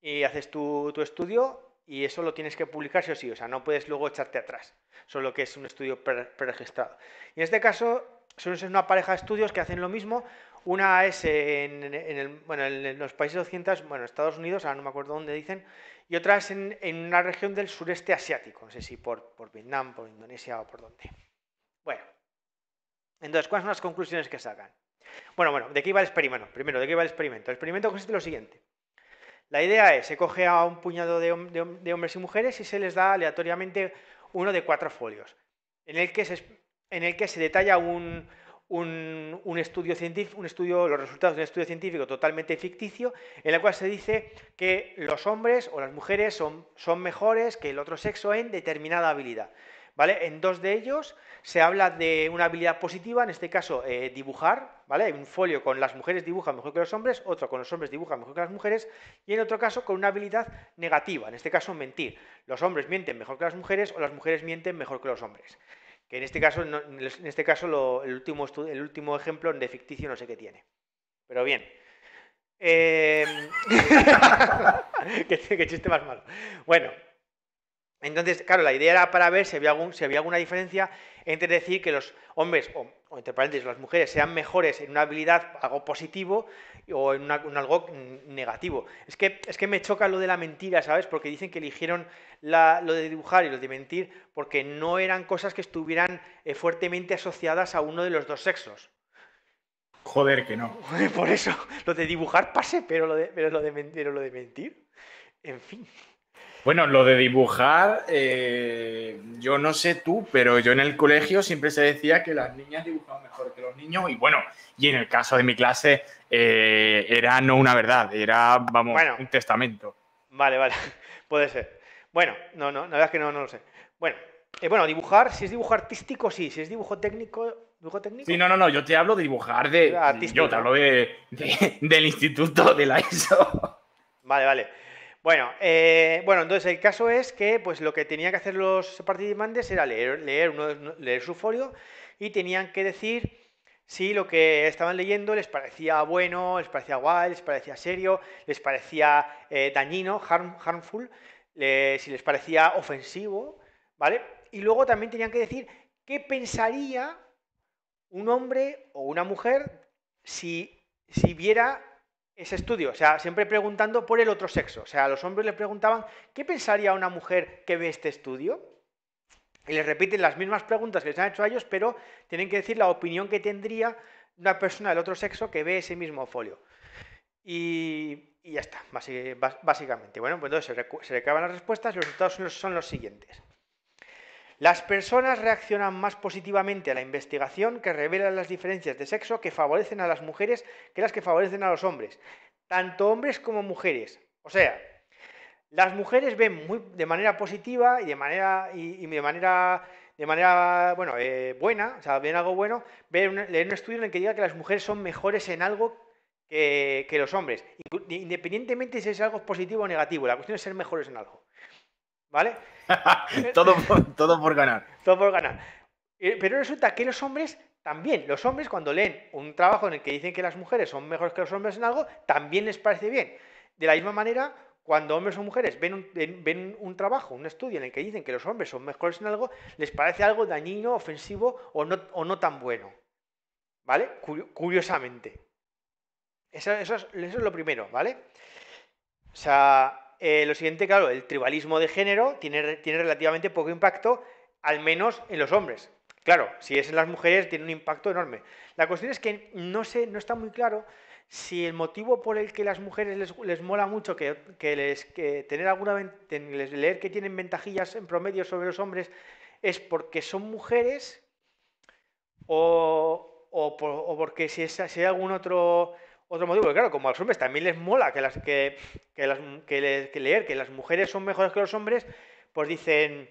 y haces tu, tu estudio y eso lo tienes que publicar sí o sí, o sea, no puedes luego echarte atrás, solo que es un estudio pre-registrado. Y en este caso, son una pareja de estudios que hacen lo mismo, una es en, en, los países occidentales, bueno, Estados Unidos, ahora no me acuerdo dónde dicen, y otra es en, una región del sureste asiático, no sé si por, por Vietnam, por Indonesia o por dónde. Bueno, entonces, ¿cuáles son las conclusiones que sacan? Bueno, bueno, ¿de qué va el experimento? Primero, ¿de qué iba el experimento? El experimento consiste en lo siguiente. La idea es, se coge a un puñado de, hombres y mujeres y se les da aleatoriamente uno de cuatro folios, en el que se, detalla un, estudio científico, un estudio, los resultados de un estudio científico totalmente ficticio, en el cual se dice que los hombres o las mujeres son mejores que el otro sexo en determinada habilidad. En dos de ellos se habla de una habilidad positiva, en este caso eh, dibujar, ¿vale? un folio con las mujeres dibujan mejor que los hombres, otro con los hombres dibujan mejor que las mujeres, y en otro caso con una habilidad negativa, en este caso mentir. Los hombres mienten mejor que las mujeres o las mujeres mienten mejor que los hombres. Que en este caso, en este caso el, último el último ejemplo de ficticio no sé qué tiene. Pero bien. Eh, que qué chiste más malo. Bueno, entonces, claro, la idea era para ver si había, alguna diferencia entre decir que los hombres, o, entre paréntesis, las mujeres sean mejores en una habilidad, algo positivo, o en, algo mm, negativo. Es que, es que me choca lo de la mentira, ¿sabes? Porque dicen que eligieron lo de dibujar y lo de mentir porque no eran cosas que estuvieran eh, fuertemente asociadas a uno de los dos sexos. Joder, que no. Por eso, lo de dibujar pase, pero lo pero lo de, pero lo de mentir, en fin. Bueno, lo de dibujar, eh, yo no sé tú, pero yo en el colegio siempre se decía que las niñas dibujaban mejor que los niños y bueno, y en el caso de mi clase eh, era no una verdad, era, vamos, un testamento. Vale, vale, puede ser. Bueno, no, no, la verdad es que no, lo sé. Bueno, eh, bueno, dibujar, si es dibujo artístico, sí, si es dibujo técnico, ¿Dibujo técnico? Sí, no, no, no, yo te hablo de dibujar de... Ah, yo te hablo del instituto, de la ESO. Vale, vale. Bueno, eh, bueno, entonces el caso es que pues lo que tenían que hacer los participantes era leer, leer, su folio y tenían que decir si lo que estaban leyendo les parecía bueno, les parecía guay, les parecía serio, les parecía eh, dañino, harmful, si les parecía ofensivo, ¿vale? Y luego también tenían que decir qué pensaría un hombre o una mujer si, si viera ese estudio, o sea, siempre preguntando por el otro sexo. O sea, a los hombres le preguntaban, ¿qué pensaría una mujer que ve este estudio? Y les repiten las mismas preguntas que les han hecho a ellos, pero tienen que decir la opinión que tendría una persona del otro sexo que ve ese mismo folio. Y, ya está, básicamente. Bueno, pues entonces se, recaban las respuestas y los resultados son los siguientes. Las personas reaccionan más positivamente a la investigación que revela las diferencias de sexo que favorecen a las mujeres que las que favorecen a los hombres, tanto hombres como mujeres. O sea, las mujeres ven muy, de manera positiva y de manera, y, de manera, de manera bueno, eh, buena, o sea, ven algo bueno, ven un, un estudio en el que diga que las mujeres son mejores en algo que, que los hombres, independientemente si es algo positivo o negativo, la cuestión es ser mejores en algo. ¿Vale? todo, por, ganar. Todo por ganar. Eh, pero resulta que los hombres también, los hombres cuando leen un trabajo en el que dicen que las mujeres son mejores que los hombres en algo, también les parece bien. De la misma manera, cuando hombres o mujeres ven un, trabajo, un estudio en el que dicen que los hombres son mejores en algo, les parece algo dañino, ofensivo o no, tan bueno. ¿Vale? Curiosamente. es, eso es lo primero, ¿vale? O sea, eh, lo siguiente, claro, el tribalismo de género tiene, tiene relativamente poco impacto, al menos en los hombres. Claro, si es en las mujeres tiene un impacto enorme. La cuestión es que no, sé, no está muy claro si el motivo por el que las mujeres les, mola mucho que, les, tener alguna, leer que tienen ventajillas en promedio sobre los hombres es porque son mujeres o, porque si, es, si hay algún otro otro motivo, claro, como a los hombres también les mola que, las, que, leer que las mujeres son mejores que los hombres, pues dicen,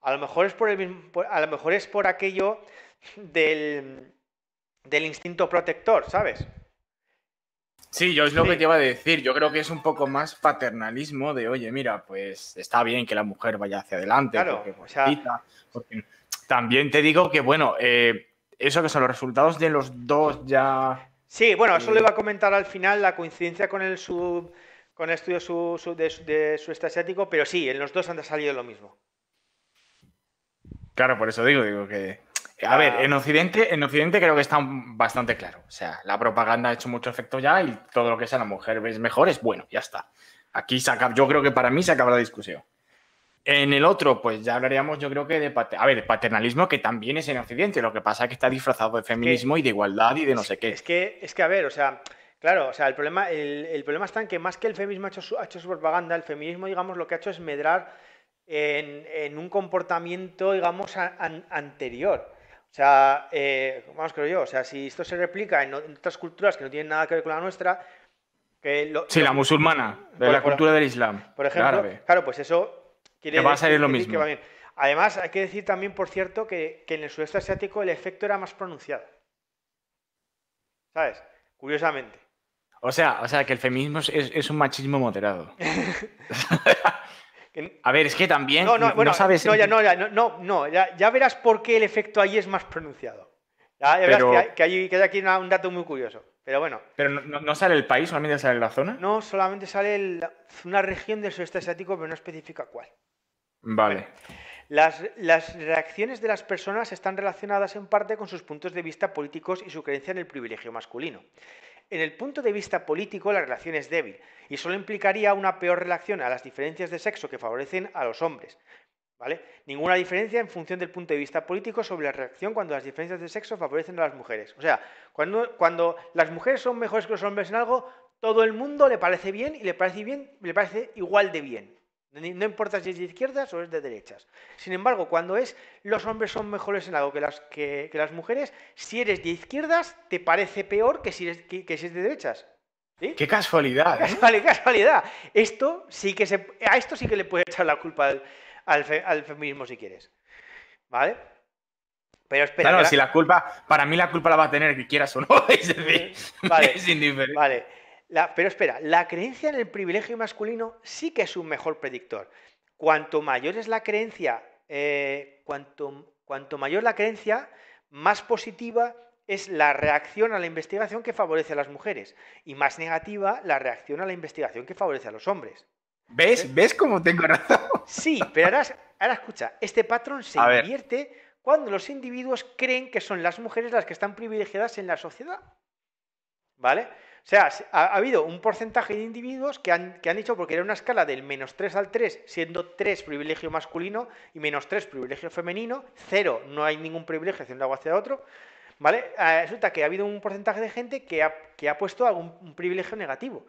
a lo mejor es por, el a lo mejor es por aquello del, instinto protector, ¿sabes? Sí, yo es lo que te iba a decir. Yo creo que es un poco más paternalismo de, oye, mira, pues está bien que la mujer vaya hacia adelante, claro, porque, pues, también te digo que, bueno, eh, eso que son los resultados de los dos ya Sí, bueno, eso le iba a eh. comentar al final, la coincidencia con el con estudio de, su asiático, pero sí, en los dos han salido lo mismo. Claro, por eso digo, digo que. A ver, en Occidente, en Occidente creo que está bastante claro. O sea, la propaganda ha hecho mucho efecto ya y todo lo que sea la mujer es mejor es bueno, ya está. Aquí saca, yo creo que para mí se acaba la discusión. En el otro, pues ya hablaríamos, yo creo que de a paternalismo que también es en Occidente, lo que pasa es que está disfrazado de feminismo y de igualdad y de no sé qué. Es que, es que a ver, o sea, claro, o sea, el problema, el, problema está en que más que el feminismo ha hecho, su, propaganda, el feminismo, digamos, lo que ha hecho es medrar en, un comportamiento, digamos, anterior. O sea, vamos, eh, creo yo, o sea, si esto se replica en, otras culturas que no tienen nada que ver con la nuestra, que sí, la musulmana, de la cultura del Islam. Por ejemplo, claro, pues eso que va a salir lo mismo. Además, hay que decir también, por cierto, que, en el sudeste asiático el efecto era más pronunciado. ¿Sabes? Curiosamente. O sea, o sea que el feminismo es, un machismo moderado. a ver, es que también no, no, no, ya, no, no, no, ya, verás por qué el efecto ahí es más pronunciado. Ya, verás que, hay, aquí un dato muy curioso. Pero bueno. ¿Pero no, sale el país? ¿Solamente sale la zona? No, solamente sale una región del sudeste asiático, pero no especifica cuál. Vale. Las, reacciones de las personas están relacionadas en parte con sus puntos de vista políticos y su creencia en el privilegio masculino. En el punto de vista político la relación es débil y solo implicaría una peor relación a las diferencias de sexo que favorecen a los hombres. ¿Vale? Ninguna diferencia en función del punto de vista político sobre la reacción cuando las diferencias de sexo favorecen a las mujeres. O sea, cuando, cuando las mujeres son mejores que los hombres en algo, todo el mundo le parece bien y le parece bien, le parece igual de bien. No importa si es de izquierdas o es de derechas. Sin embargo, cuando es los hombres son mejores en algo que las, que, las mujeres, si eres de izquierdas, te parece peor que si eres, que, si es de derechas. ¡Qué casualidad! Vale, ¿eh? Casualidad, Esto sí que se, a esto sí que le puede echar la culpa al, feminismo si quieres. ¿Vale? Pero espera. Claro, si la culpa, para mí la culpa la va a tener que quieras o no. Es decir, es indiferente. Vale pero espera, la creencia en el privilegio masculino sí que es un mejor predictor. Cuanto mayor es la creencia, eh, cuanto, mayor la creencia, más positiva es la reacción a la investigación que favorece a las mujeres y más negativa la reacción a la investigación que favorece a los hombres. ¿Ves? ¿Ves cómo tengo razón? Sí, pero ahora, escucha, este patrón se invierte cuando los individuos creen que son las mujeres las que están privilegiadas en la sociedad. ¿Vale? O sea, ha, habido un porcentaje de individuos que han, que porque era una escala del menos 3 al 3, siendo 3 privilegio masculino y menos 3 privilegio femenino, 0 no hay ningún privilegio haciendo algo hacia otro, ¿vale? Ah, resulta que ha habido un porcentaje de gente que ha, puesto algún privilegio negativo,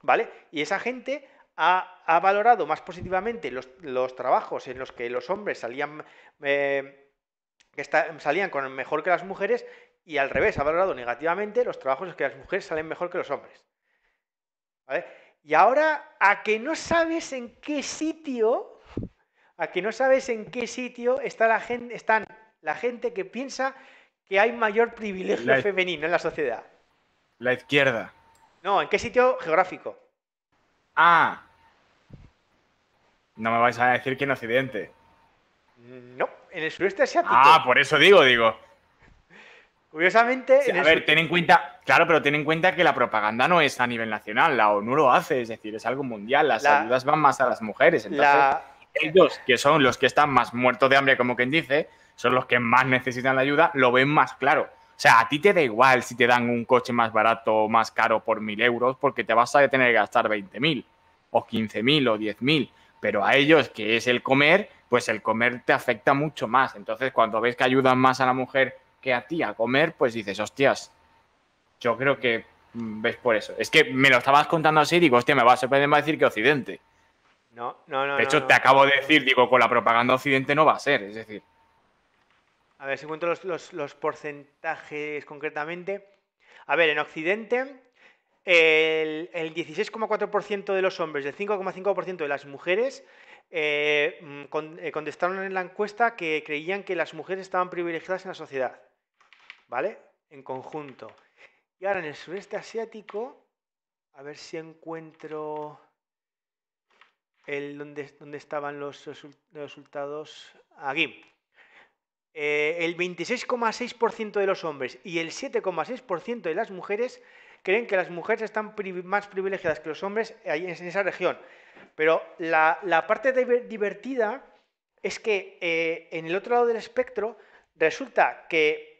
¿vale? Y esa gente ha, valorado más positivamente los, trabajos en los que los hombres salían... Eh, que salían con mejor que las mujeres y al revés, ha valorado negativamente los trabajos en que las mujeres salen mejor que los hombres. ¿Vale? Y ahora, a que no sabes en qué sitio, a que no sabes en qué sitio está la gente, están la gente que piensa que hay mayor privilegio e- femenino en la sociedad. La izquierda. No, ¿en qué sitio geográfico? Ah. No me vais a decir que en Occidente. No, en el sureste asiático. Ah, por eso digo, digo. Curiosamente. a ver, ten en cuenta, claro, pero ten en cuenta que la propaganda no es a nivel nacional, la ONU lo hace, es decir, es algo mundial, las ayudas van más a las mujeres. Entonces, ellos, que son los que están más muertos de hambre, como quien dice, son los que más necesitan la ayuda, lo ven más claro. O sea, a ti te da igual si te dan un coche más barato o más caro por mil euros, porque te vas a tener que gastar 20.000, o 15.000, o 10.000. Pero a ellos, que es el comer, pues el comer te afecta mucho más. Entonces, cuando ves que ayudan más a la mujer que a ti a comer, pues dices, hostias, yo creo que mm, ves por eso. Es que me lo estabas contando así y digo, hostia, me va a sorprender más decir que Occidente. No, no, no. De hecho, te acabo de decir, digo, con la propaganda Occidente no va a ser, es decir. A ver, si cuento los, porcentajes concretamente. A ver, en Occidente, el, el 16,4% de los hombres y el 5,5% de las mujeres eh, mm, eh, contestaron en la encuesta que creían que las mujeres estaban privilegiadas en la sociedad. ¿vale? En conjunto. Y ahora en el sureste asiático, a ver si encuentro el donde, estaban los, resultados. Aquí. Eh, el 26,6% de los hombres y el 7,6% de las mujeres creen que las mujeres están más privilegiadas que los hombres en esa región. Pero la, parte divertida es que eh, en el otro lado del espectro resulta que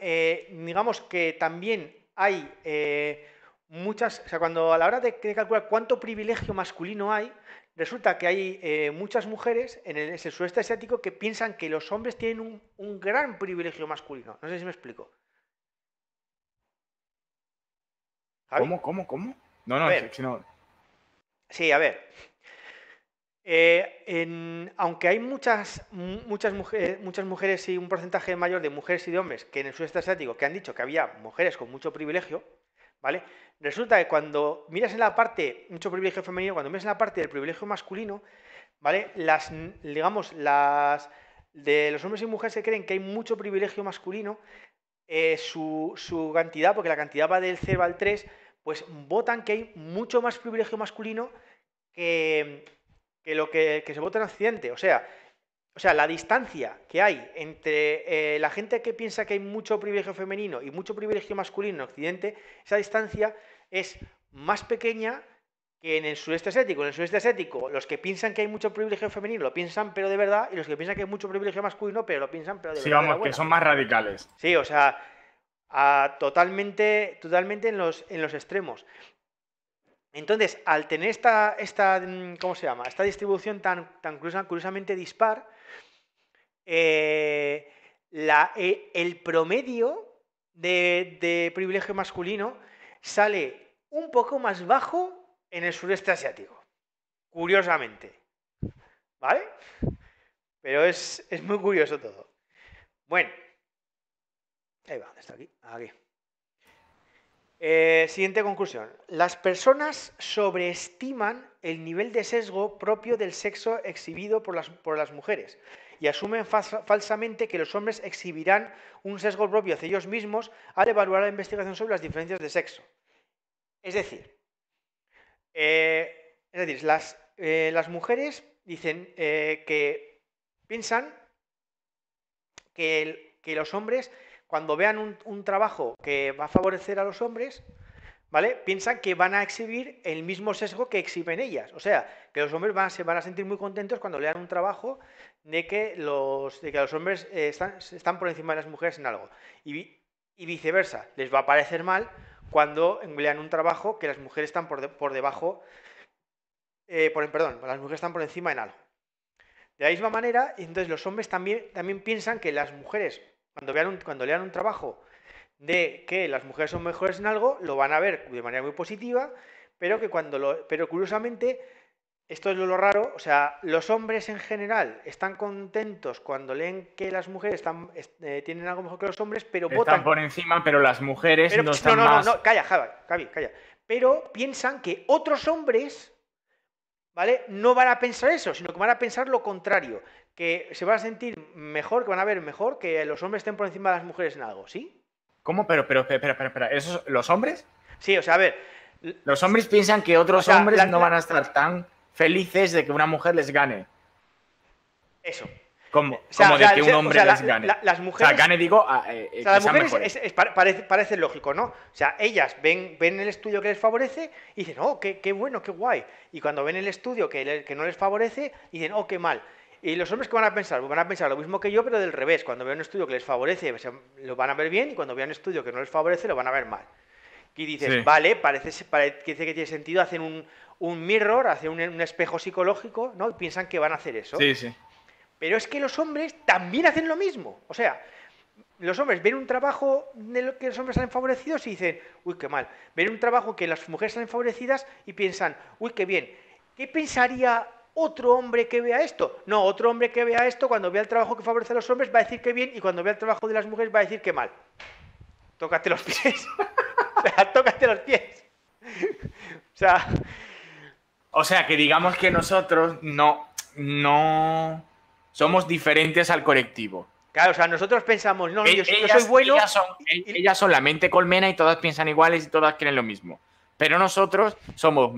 eh, digamos que también hay eh, muchas, o sea, cuando a la hora de, calcular cuánto privilegio masculino hay, resulta que hay eh, muchas mujeres en el, en asiático que piensan que los hombres tienen un, gran privilegio masculino. No sé si me explico. ¿Cómo, cómo, cómo? No, no, no... Sí, a ver. Eh, aunque hay muchas, muchas, mujeres, y un porcentaje mayor de mujeres y de hombres que en el sudeste asiático que han dicho que había mujeres con mucho privilegio, ¿vale? Resulta que cuando miras en la parte, mucho privilegio femenino, cuando miras en la parte del privilegio masculino, ¿vale? Las, digamos, las de los hombres y mujeres que creen que hay mucho privilegio masculino, eh, su, su cantidad, porque la cantidad va del 0 al 3, pues votan que hay mucho más privilegio masculino que que lo que, que se vota en Occidente, O sea, o sea, la distancia que hay entre eh, la gente que piensa que hay mucho privilegio femenino y mucho privilegio masculino en Occidente, esa distancia es más pequeña que en el sudeste asiático. En el sudeste asiático, los que piensan que hay mucho privilegio femenino lo piensan, pero de verdad, y los que piensan que hay mucho privilegio masculino, pero lo piensan, pero de verdad. Sí, vamos, que son más radicales. Sí, o sea, totalmente, totalmente en los, en los extremos. Entonces, al tener esta, esta, mm, ¿cómo se llama? Esta distribución tan, tan curiosamente dispar, eh, eh, el promedio de, privilegio masculino sale un poco más bajo en el sureste asiático, curiosamente. ¿Vale? Pero es, muy curioso todo. Bueno. Ahí va, está aquí. Ah, aquí. Eh, siguiente conclusión. Las personas sobreestiman el nivel de sesgo propio del sexo exhibido por las, por las mujeres y asumen falsamente que los hombres exhibirán un sesgo propio hacia ellos mismos al evaluar la investigación sobre las diferencias de sexo. Es decir, eh, es decir las, eh, mujeres dicen que piensan que los hombres cuando vean un, trabajo que va a favorecer a los hombres, ¿vale? Piensan que van a exhibir el mismo sesgo que exhiben ellas. O sea, que los hombres van se van a sentir muy contentos cuando lean un trabajo de que los, que los hombres eh, están, por encima de las mujeres en algo. Y, viceversa, les va a parecer mal cuando lean un trabajo que las mujeres están por, por debajo, eh, perdón, las mujeres están por encima en algo. De la misma manera, entonces los hombres también, también piensan que las mujeres cuando, vean un, cuando lean un trabajo de que las mujeres son mejores en algo, lo van a ver de manera muy positiva, pero que cuando lo, pero curiosamente, esto es lo, raro, o sea, los hombres en general están contentos cuando leen que las mujeres están, eh, tienen algo mejor que los hombres, pero están votan. por encima, pero las mujeres no pues, están no, no, No, no, calla, Javi, calla. Pero piensan que otros hombres ¿vale? No van a pensar eso, sino que van a pensar lo contrario que se van a sentir mejor, que van a ver mejor que los hombres estén por encima de las mujeres en algo, ¿sí? ¿Cómo? Pero, pero, pero, pero, ¿los hombres? Sí, o sea, a ver. Los hombres piensan que otros hombres no van a estar tan felices de que una mujer les gane. Eso. Como, de que un hombre les gane. las mujeres. O sea, gane, digo. Eh, o sea, eh, las mujeres parece, lógico, ¿no? O sea, ellas ven, ven el estudio que les favorece y dicen, oh, qué, bueno, qué guay. Y cuando ven el estudio que, que no les favorece, dicen, oh, qué mal. Y los hombres que van a pensar, pues van a pensar lo mismo que yo, pero del revés. Cuando vean un estudio que les favorece, lo van a ver bien, y cuando vean un estudio que no les favorece, lo van a ver mal. Y dices, vale, parece, que tiene sentido, hacen un, mirror, hacen un, espejo psicológico, ¿no? Y piensan que van a hacer eso. Sí, sí. Pero es que los hombres también hacen lo mismo. O sea, los hombres ven un trabajo en el que los hombres salen favorecidos y dicen, uy, qué mal. Ven un trabajo que las mujeres salen favorecidas y piensan, uy, qué bien. ¿Qué pensaría otro hombre que vea esto. No, otro hombre que vea esto, cuando vea el trabajo que favorece a los hombres, va a decir que bien, y cuando vea el trabajo de las mujeres, va a decir que mal. Tócate los pies. o sea, tócate los pies. o sea. O sea, que digamos que nosotros no. No. Somos diferentes al colectivo. Claro, o sea, nosotros pensamos, no, e-, yo, soy bueno. Ellas son, e-, ellas son la mente colmena y todas piensan iguales y todas quieren lo mismo. Pero nosotros somos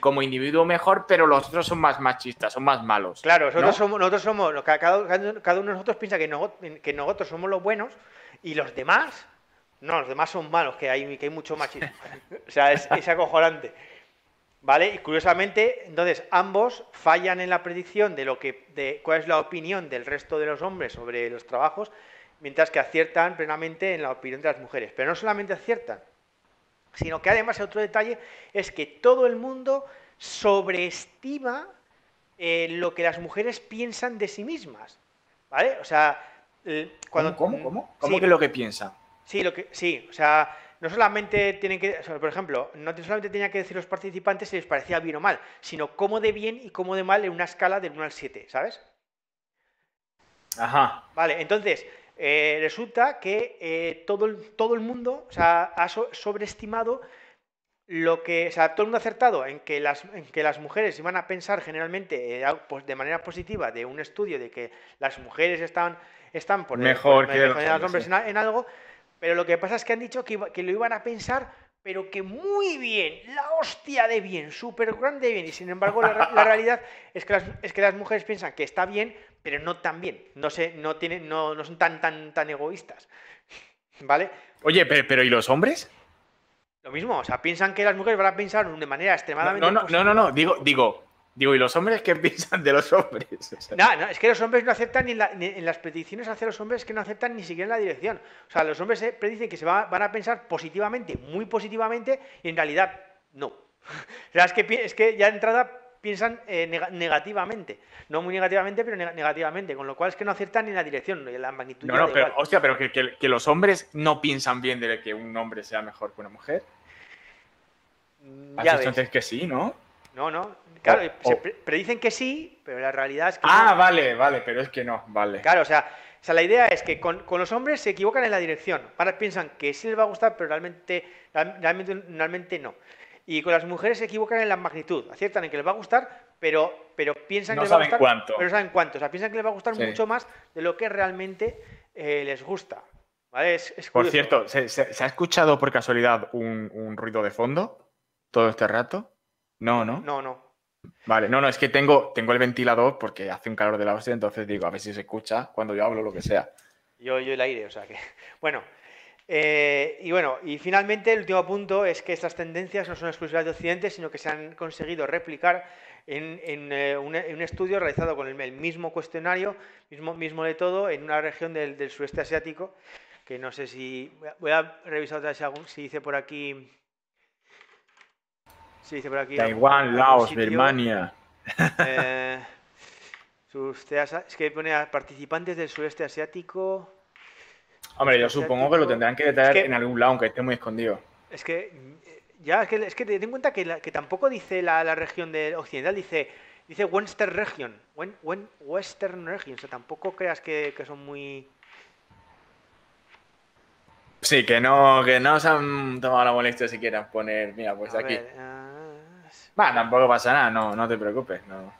como individuo mejor, pero los otros son más machistas, son más malos. Claro, nosotros somos, nosotros somos cada, cada, uno de nosotros piensa que, que nosotros somos los buenos y los demás, no, los demás son malos, que hay, que hay mucho machismo. o sea, es, es acojonante. ¿Vale? Y curiosamente, entonces, ambos fallan en la predicción de lo que, de cuál es la opinión del resto de los hombres sobre los trabajos, mientras que aciertan plenamente en la opinión de las mujeres. Pero no solamente aciertan, sino que además otro detalle es que todo el mundo sobreestima eh, lo que las mujeres piensan de sí mismas, ¿vale? O sea, eh, cuando... ¿Cómo? ¿Cómo? ¿Cómo, lo que piensan? Sí, lo que, sí, o sea, no solamente tienen que, por ejemplo, no solamente tenían que decir los participantes si les parecía bien o mal, sino cómo de bien y cómo de mal en una escala del 1 al 7, ¿sabes? Ajá. Vale, entonces, eh, resulta que eh, todo, el, todo el mundo ha sobreestimado lo que. O sea, todo el mundo ha acertado en que las, que las mujeres iban a pensar generalmente eh, pues, de manera positiva de un estudio de que las mujeres están, están por mejor que, los hombres en, algo, pero lo que pasa es que han dicho que, que lo iban a pensar pero que muy bien, la hostia de bien, súper grande bien. Y sin embargo, la, realidad es que, las, es que, las, mujeres piensan que está bien, pero no tan bien. No, se, no, tienen, no, no son tan, tan, tan egoístas. ¿Vale? Oye, pero, pero ¿y los hombres? Lo mismo, o sea, piensan que las mujeres van a pensar de manera extremadamente. No, no, no, no, no, digo, digo, Digo, ¿y los hombres qué piensan de los hombres? no, no, es que los hombres no aceptan ni, en las peticiones hacia los hombres que no aceptan ni siquiera la dirección. O sea, los hombres eh, predicen que se van a pensar positivamente, muy positivamente, y en realidad no. O sea, es que, es que ya de entrada piensan eh, negativamente. No muy negativamente, pero negativamente. Con lo cual es que no aceptan ni la dirección, ni la magnitud. No, no, pero, hostia, pero que, los hombres no piensan bien de que un hombre sea mejor que una mujer. Mm, ya entonces que sí, ¿no? No, no. Claro, predicen que sí, pero la realidad es que. Ah, vale, vale, pero es que no, vale. Claro, o sea, sea la idea es que con, los hombres se equivocan en la dirección. Ahora piensan que sí les va a gustar, pero realmente, realmente, realmente no. Y con las mujeres se equivocan en la magnitud. Aciertan en que les va a gustar, pero, pero piensan que les va a gustar. Pero saben cuánto. O sea, piensan que les va a gustar mucho más de lo que realmente eh, les gusta. ¿Vale? Es, Por cierto, ¿se, ha escuchado por casualidad un, un ruido de fondo todo este rato? No, ¿no? No, no. Vale, no, no, es que tengo, tengo el ventilador porque hace un calor de la base, entonces digo, a ver si se escucha cuando yo hablo lo que sea. Yo, yo el aire, o sea que. Bueno, eh, y bueno, y finalmente el último punto es que estas tendencias no son exclusivas de Occidente, sino que se han conseguido replicar en, en, eh, un, estudio realizado con el, mismo cuestionario, mismo, mismo de todo, en una región del, del sudeste asiático, que no sé si... Voy a revisar otra vez si, si dice por aquí Sí, Taiwán, Laos, Birmania. Eh, es que pone a participantes del sureste asiático. Hombre, yo supongo que lo tendrán que detallar en algún lado, aunque esté muy escondido. Es que, mm, ya, es que, ten en cuenta que, que tampoco dice la, región del occidental, dice, dice Western Region. Western Region, o sea, tampoco creas que, son muy... Sí, que no, que no se han tomado la molestia siquiera poner, mira, pues aquí. Ah, tampoco pasa nada, no, no te preocupes. No.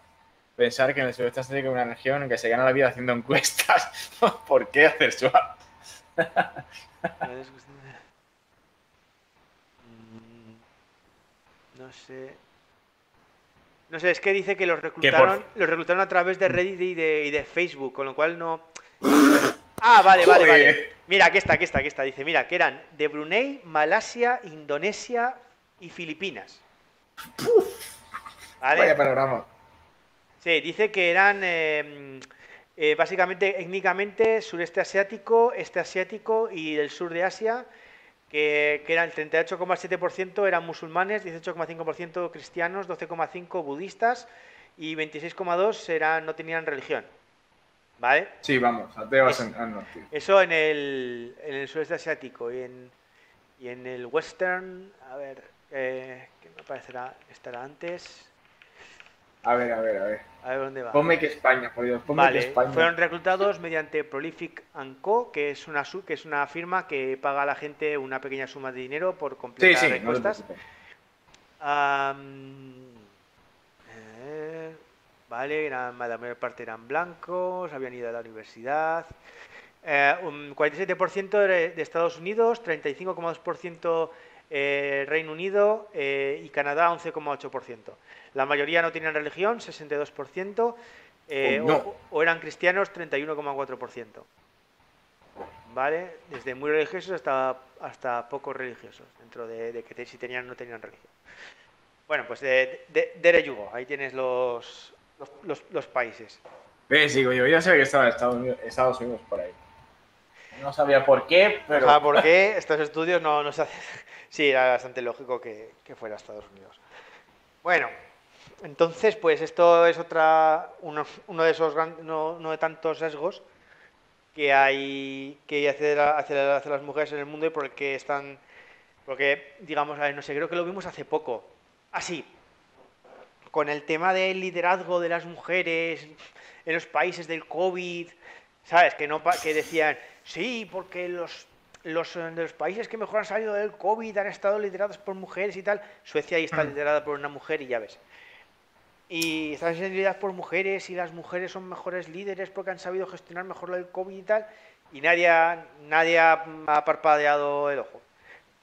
Pensar que en el sudeste asiático una región en que se gana la vida haciendo encuestas. ¿Por qué hacer eso? Pues, mm, no sé. No sé, es que dice que los reclutaron, los reclutaron a través de mm. Reddit y de, Facebook, con lo cual no. Ah, vale, vale, vale. Mira, aquí está, aquí está, aquí está. Dice, mira, que eran de Brunei, Malasia, Indonesia y Filipinas. ¿Vale? Vaya panorama. Sí, dice que eran eh, eh, básicamente étnicamente sureste asiático, este asiático y del sur de Asia, que, que eran el 38,7% eran musulmanes, 18,5% cristianos, 12,5% budistas y 26,2% no tenían religión. ¿Vale? Sí, vamos, ateos en, Eso en el, en el sureste asiático y y en el western, a ver, que, me parecerá estará antes. A ver, a ver, a ver. A ver dónde va. Ponme que España, por Dios. Ponme que España. Fueron reclutados mediante Prolific Co, que es una que es una firma que paga a la gente una pequeña suma de dinero por completar sí, encuestas. vale, la mayor parte eran blancos, habían ido a la universidad. Eh, un 47% de Estados Unidos, 35,2% eh, Reino Unido eh, y Canadá 11,8%. La mayoría no tenían religión, 62%, eh, o, eran cristianos, 31,4%. ¿Vale? Desde muy religiosos hasta, hasta poco religiosos, dentro de, que si tenían o no tenían religión. Bueno, pues de, de, Yugo, ahí tienes los, los, países. Ve, sigo yo, ya sabía que estaba Estados Unidos, por ahí. No sabía por qué, pero. Ah, por qué, estos estudios no, no se hacen sí, era bastante lógico que, fuera a Estados Unidos. Bueno, entonces, pues esto es otra, uno, de esos no, de tantos sesgos que hay que hacer hacia, las mujeres en el mundo y por están, porque digamos, no sé, creo que lo vimos hace poco, así, ah, con el tema del liderazgo de las mujeres en los países del COVID, ¿sabes? Que, no, que decían, sí, porque los los, eh, de los países que mejor han salido del COVID han estado liderados por mujeres y tal. Suecia ahí está mm. liderada por una mujer y ya ves. Y están lideradas por mujeres y las mujeres son mejores líderes porque han sabido gestionar mejor el COVID y tal. Y nadie, nadie ha parpadeado el ojo.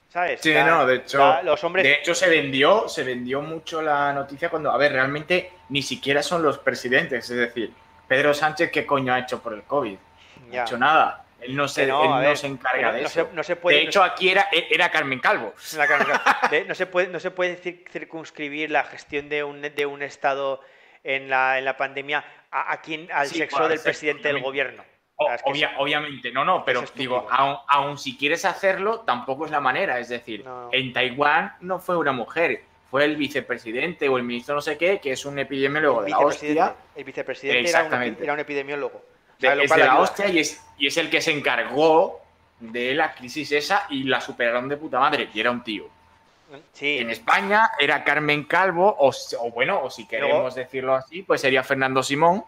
¿Sabes? Sí, no, de hecho, los hombres... de hecho se vendió, se vendió mucho la noticia cuando, a ver, realmente ni siquiera son los presidentes, es decir, Pedro Sánchez, ¿qué coño ha hecho por el COVID? No ha hecho nada. Él no se, se encarga de eso. puede, de hecho, aquí era, e-, era Carmen Calvo. no, se puede, no se puede circunscribir la gestión de un, de un Estado en la, en la pandemia a, quien, al sexo del presidente del gobierno. Obviamente, no, no, pero aún digo, aun, si quieres hacerlo, tampoco es la manera. Es decir, en Taiwán no fue una mujer, fue el vicepresidente o el ministro no sé qué, que es un epidemiólogo de la El vicepresidente era un epidemiólogo es de la hostia y es, y es el que se encargó de la crisis esa y la superaron de puta madre, que era un tío. Sí. En España era Carmen Calvo, o, bueno, o si queremos decirlo así, pues sería Fernando Simón.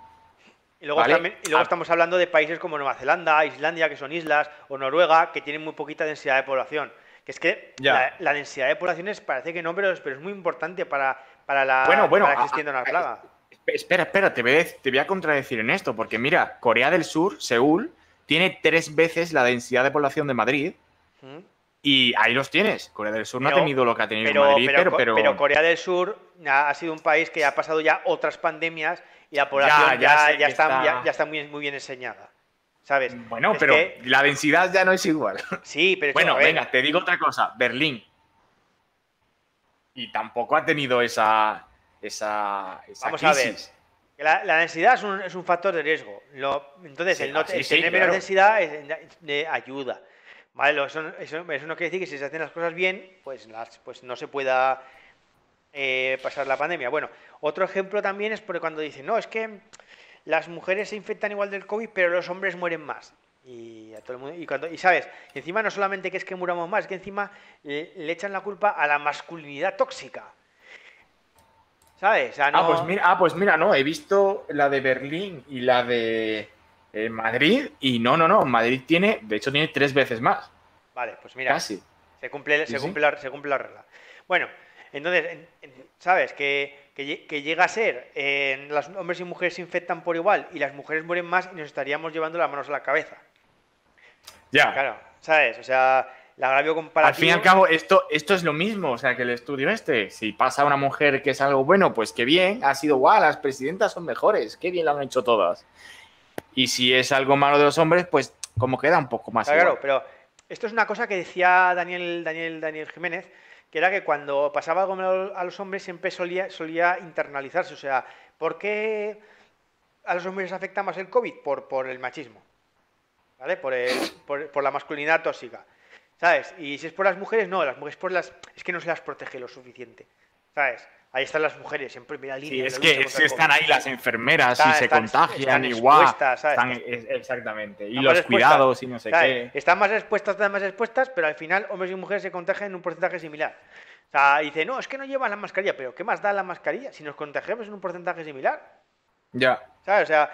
Y luego, ah. estamos hablando de países como Nueva Zelanda, Islandia, que son islas, o Noruega, que tienen muy poquita densidad de población. Que es que la, densidad de poblaciones parece que no, pero, es muy importante para, para la bueno, bueno, una plaga. Espera, espera, te voy, a, contradecir en esto, porque mira, Corea del Sur, Seúl, tiene tres veces la densidad de población de Madrid. Y ahí los tienes. Corea del Sur no ha tenido lo que ha tenido Madrid, pero, pero, Corea del Sur ha, sido un país que ha pasado ya otras pandemias y la población ya, ya, está, muy, bien enseñada. ¿Sabes? Bueno, pero la densidad ya no es igual. Sí, pero. Bueno, venga, te digo otra cosa. Berlín. Y tampoco ha tenido esa esa, Vamos a ver. La, densidad es un, factor de riesgo. entonces, el, ah, tener menos densidad ayuda. ¿Vale? Eso, no quiere decir que si se hacen las cosas bien, pues, pues no se pueda eh, pasar la pandemia. Bueno, otro ejemplo también es cuando dicen, no, es que las mujeres se infectan igual del COVID, pero los hombres mueren más. Y, todo el mundo, y, cuando, y sabes, encima no solamente que es que muramos más, es que encima le echan la culpa a la masculinidad tóxica. ¿Sabes? Ah pues, ah, pues mira, no, he visto la de Berlín y la de eh, Madrid y no, no, no, Madrid tiene, de hecho tiene tres veces más. Vale, pues mira, Casi. Se, cumple, se, cumple La, se cumple la regla. Bueno, entonces, ¿sabes? Que, llega a ser, los hombres y mujeres se infectan por igual y las mujeres mueren más y nos estaríamos llevando las manos a la cabeza. Ya. Claro, ¿sabes? O sea, al fin y al cabo, esto, esto es lo mismo, o sea, que el estudio este. Si pasa una mujer que es algo bueno, pues qué bien, ha sido guau, las presidentas son mejores, qué bien lo han hecho todas. Y si es algo malo de los hombres, pues como queda un poco más. Claro, pero esto es una cosa que decía Daniel, Daniel, Daniel Jiménez, que era que cuando pasaba algo malo a los hombres siempre solía, solía internalizarse. O sea, ¿por qué a los hombres les afecta más el COVID? Por, por el machismo, ¿vale? Por, por la masculinidad tóxica. ¿sabes? Y si es por las mujeres, no, las mujeres por las... es que no se las protege lo suficiente, ¿sabes? Ahí están las mujeres en primera línea. Sí, es que si están ahí las enfermeras y se están, contagian igual. exactamente. Y los cuidados y no sé qué. Están más expuestas, están más expuestas, pero al final hombres y mujeres se contagian en un porcentaje similar. O sea, dice, no, es que no llevan la mascarilla, pero ¿qué más da la mascarilla? Si nos contagiamos en un porcentaje similar. Ya. ¿Sabes? O sea,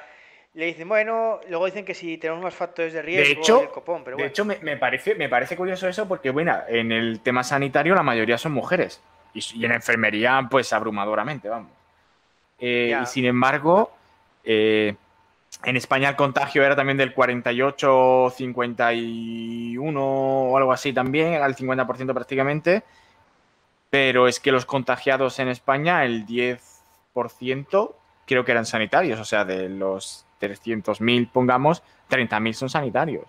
le dicen, bueno, luego dicen que si tenemos más factores de riesgo, de pero hecho, me, parece, me parece curioso eso porque, bueno, en el tema sanitario la mayoría son mujeres y, en enfermería, pues abrumadoramente, vamos. Eh, y sin embargo, eh, en España el contagio era también del 48, 51 o algo así también, era el 50% prácticamente. Pero es que los contagiados en España, el 10% creo que eran sanitarios, o sea, de los 300.000, pongamos, 30.000 son sanitarios.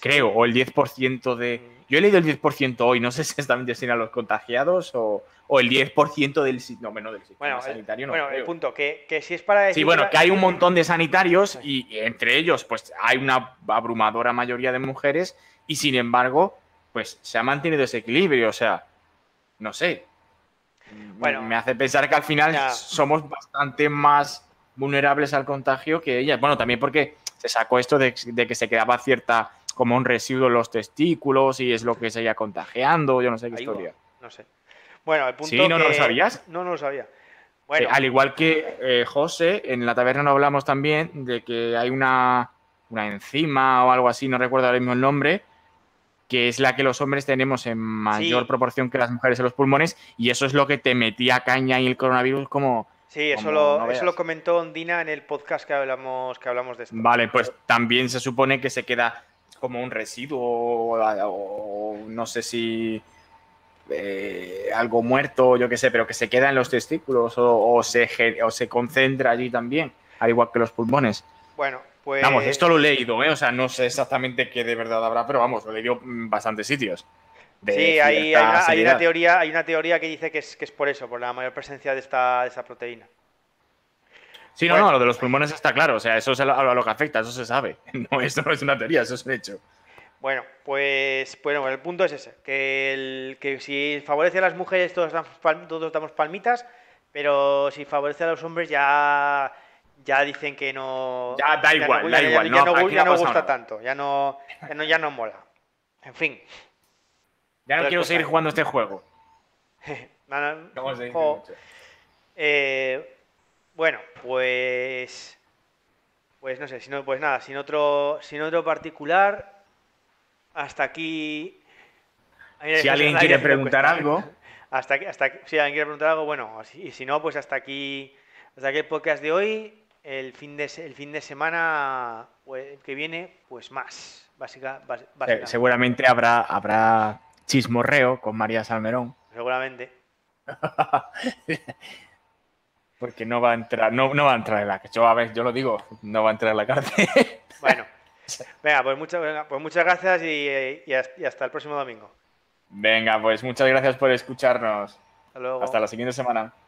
Creo, o el 10% de... Yo he leído el 10% hoy, no sé si están destinados a los contagiados o, el 10% del, no, del sistema sanitario. no bueno, el punto, que, si es para... sí, bueno, que hay un montón de sanitarios y, entre ellos pues hay una abrumadora mayoría de mujeres y sin embargo pues se ha mantenido ese equilibrio, o sea, no sé. Bueno, me hace pensar que al final somos bastante más vulnerables al contagio que ellas. Bueno, también porque se sacó esto de, que se quedaba cierta, como un residuo en los testículos y es lo que se iba contagiando, yo no sé qué historia. No sé. Bueno, el punto Sí, no, no lo sabías. No, lo sabía. Bueno. al igual que eh, José, en la taberna no hablamos también de que hay una, enzima o algo así, no recuerdo ahora mismo el nombre, que es la que los hombres tenemos en mayor proporción que las mujeres en los pulmones, y eso es lo que te metía caña y el coronavirus como Sí, eso, lo, lo, comentó Ondina en el podcast que hablamos, que hablamos de esto. Vale, pues también se supone que se queda como un residuo o, no sé si eh, algo muerto, yo qué sé, pero que se queda en los testículos o, se, o se concentra allí también, al igual que los pulmones. Bueno, pues... Vamos, esto lo he leído, ¿eh? O sea, no sé exactamente qué de verdad habrá, pero vamos, lo he leído en bastantes sitios sí, hay, una, teoría, hay una teoría que dice que es, es por eso, por la mayor presencia de esta, proteína. Sí, no, no, lo de los pulmones está claro, o sea, eso es a lo que afecta, eso se sabe. No, esto no es una teoría, eso es un hecho. Bueno, pues bueno, el punto es ese, que, que si favorece a las mujeres todos damos, palmitas, pero si favorece a los hombres ya, ya dicen que no... Ya da igual, ya no, da igual, ya no, gusta tanto, ya no, ya no mola. En fin. Ya no quiero seguir jugando este juego. Eh, bueno, pues. Pues no sé, si pues nada, sin otro, sin otro particular. Hasta aquí. si alguien quiere preguntar algo. Hasta hasta si alguien quiere preguntar algo, bueno, y si no, pues hasta aquí. Hasta aquí el podcast de hoy. El fin de, el fin de semana pues, que viene, pues más. Eh, seguramente habrá, habrá chismorreo con María Salmerón. Seguramente. Porque no va a entrar, no, va a entrar en la yo, a yo lo digo, no va a entrar en la cárcel. Bueno, venga, pues, muchas pues gracias y, hasta el próximo domingo. Venga, pues muchas gracias por escucharnos. hasta la siguiente semana.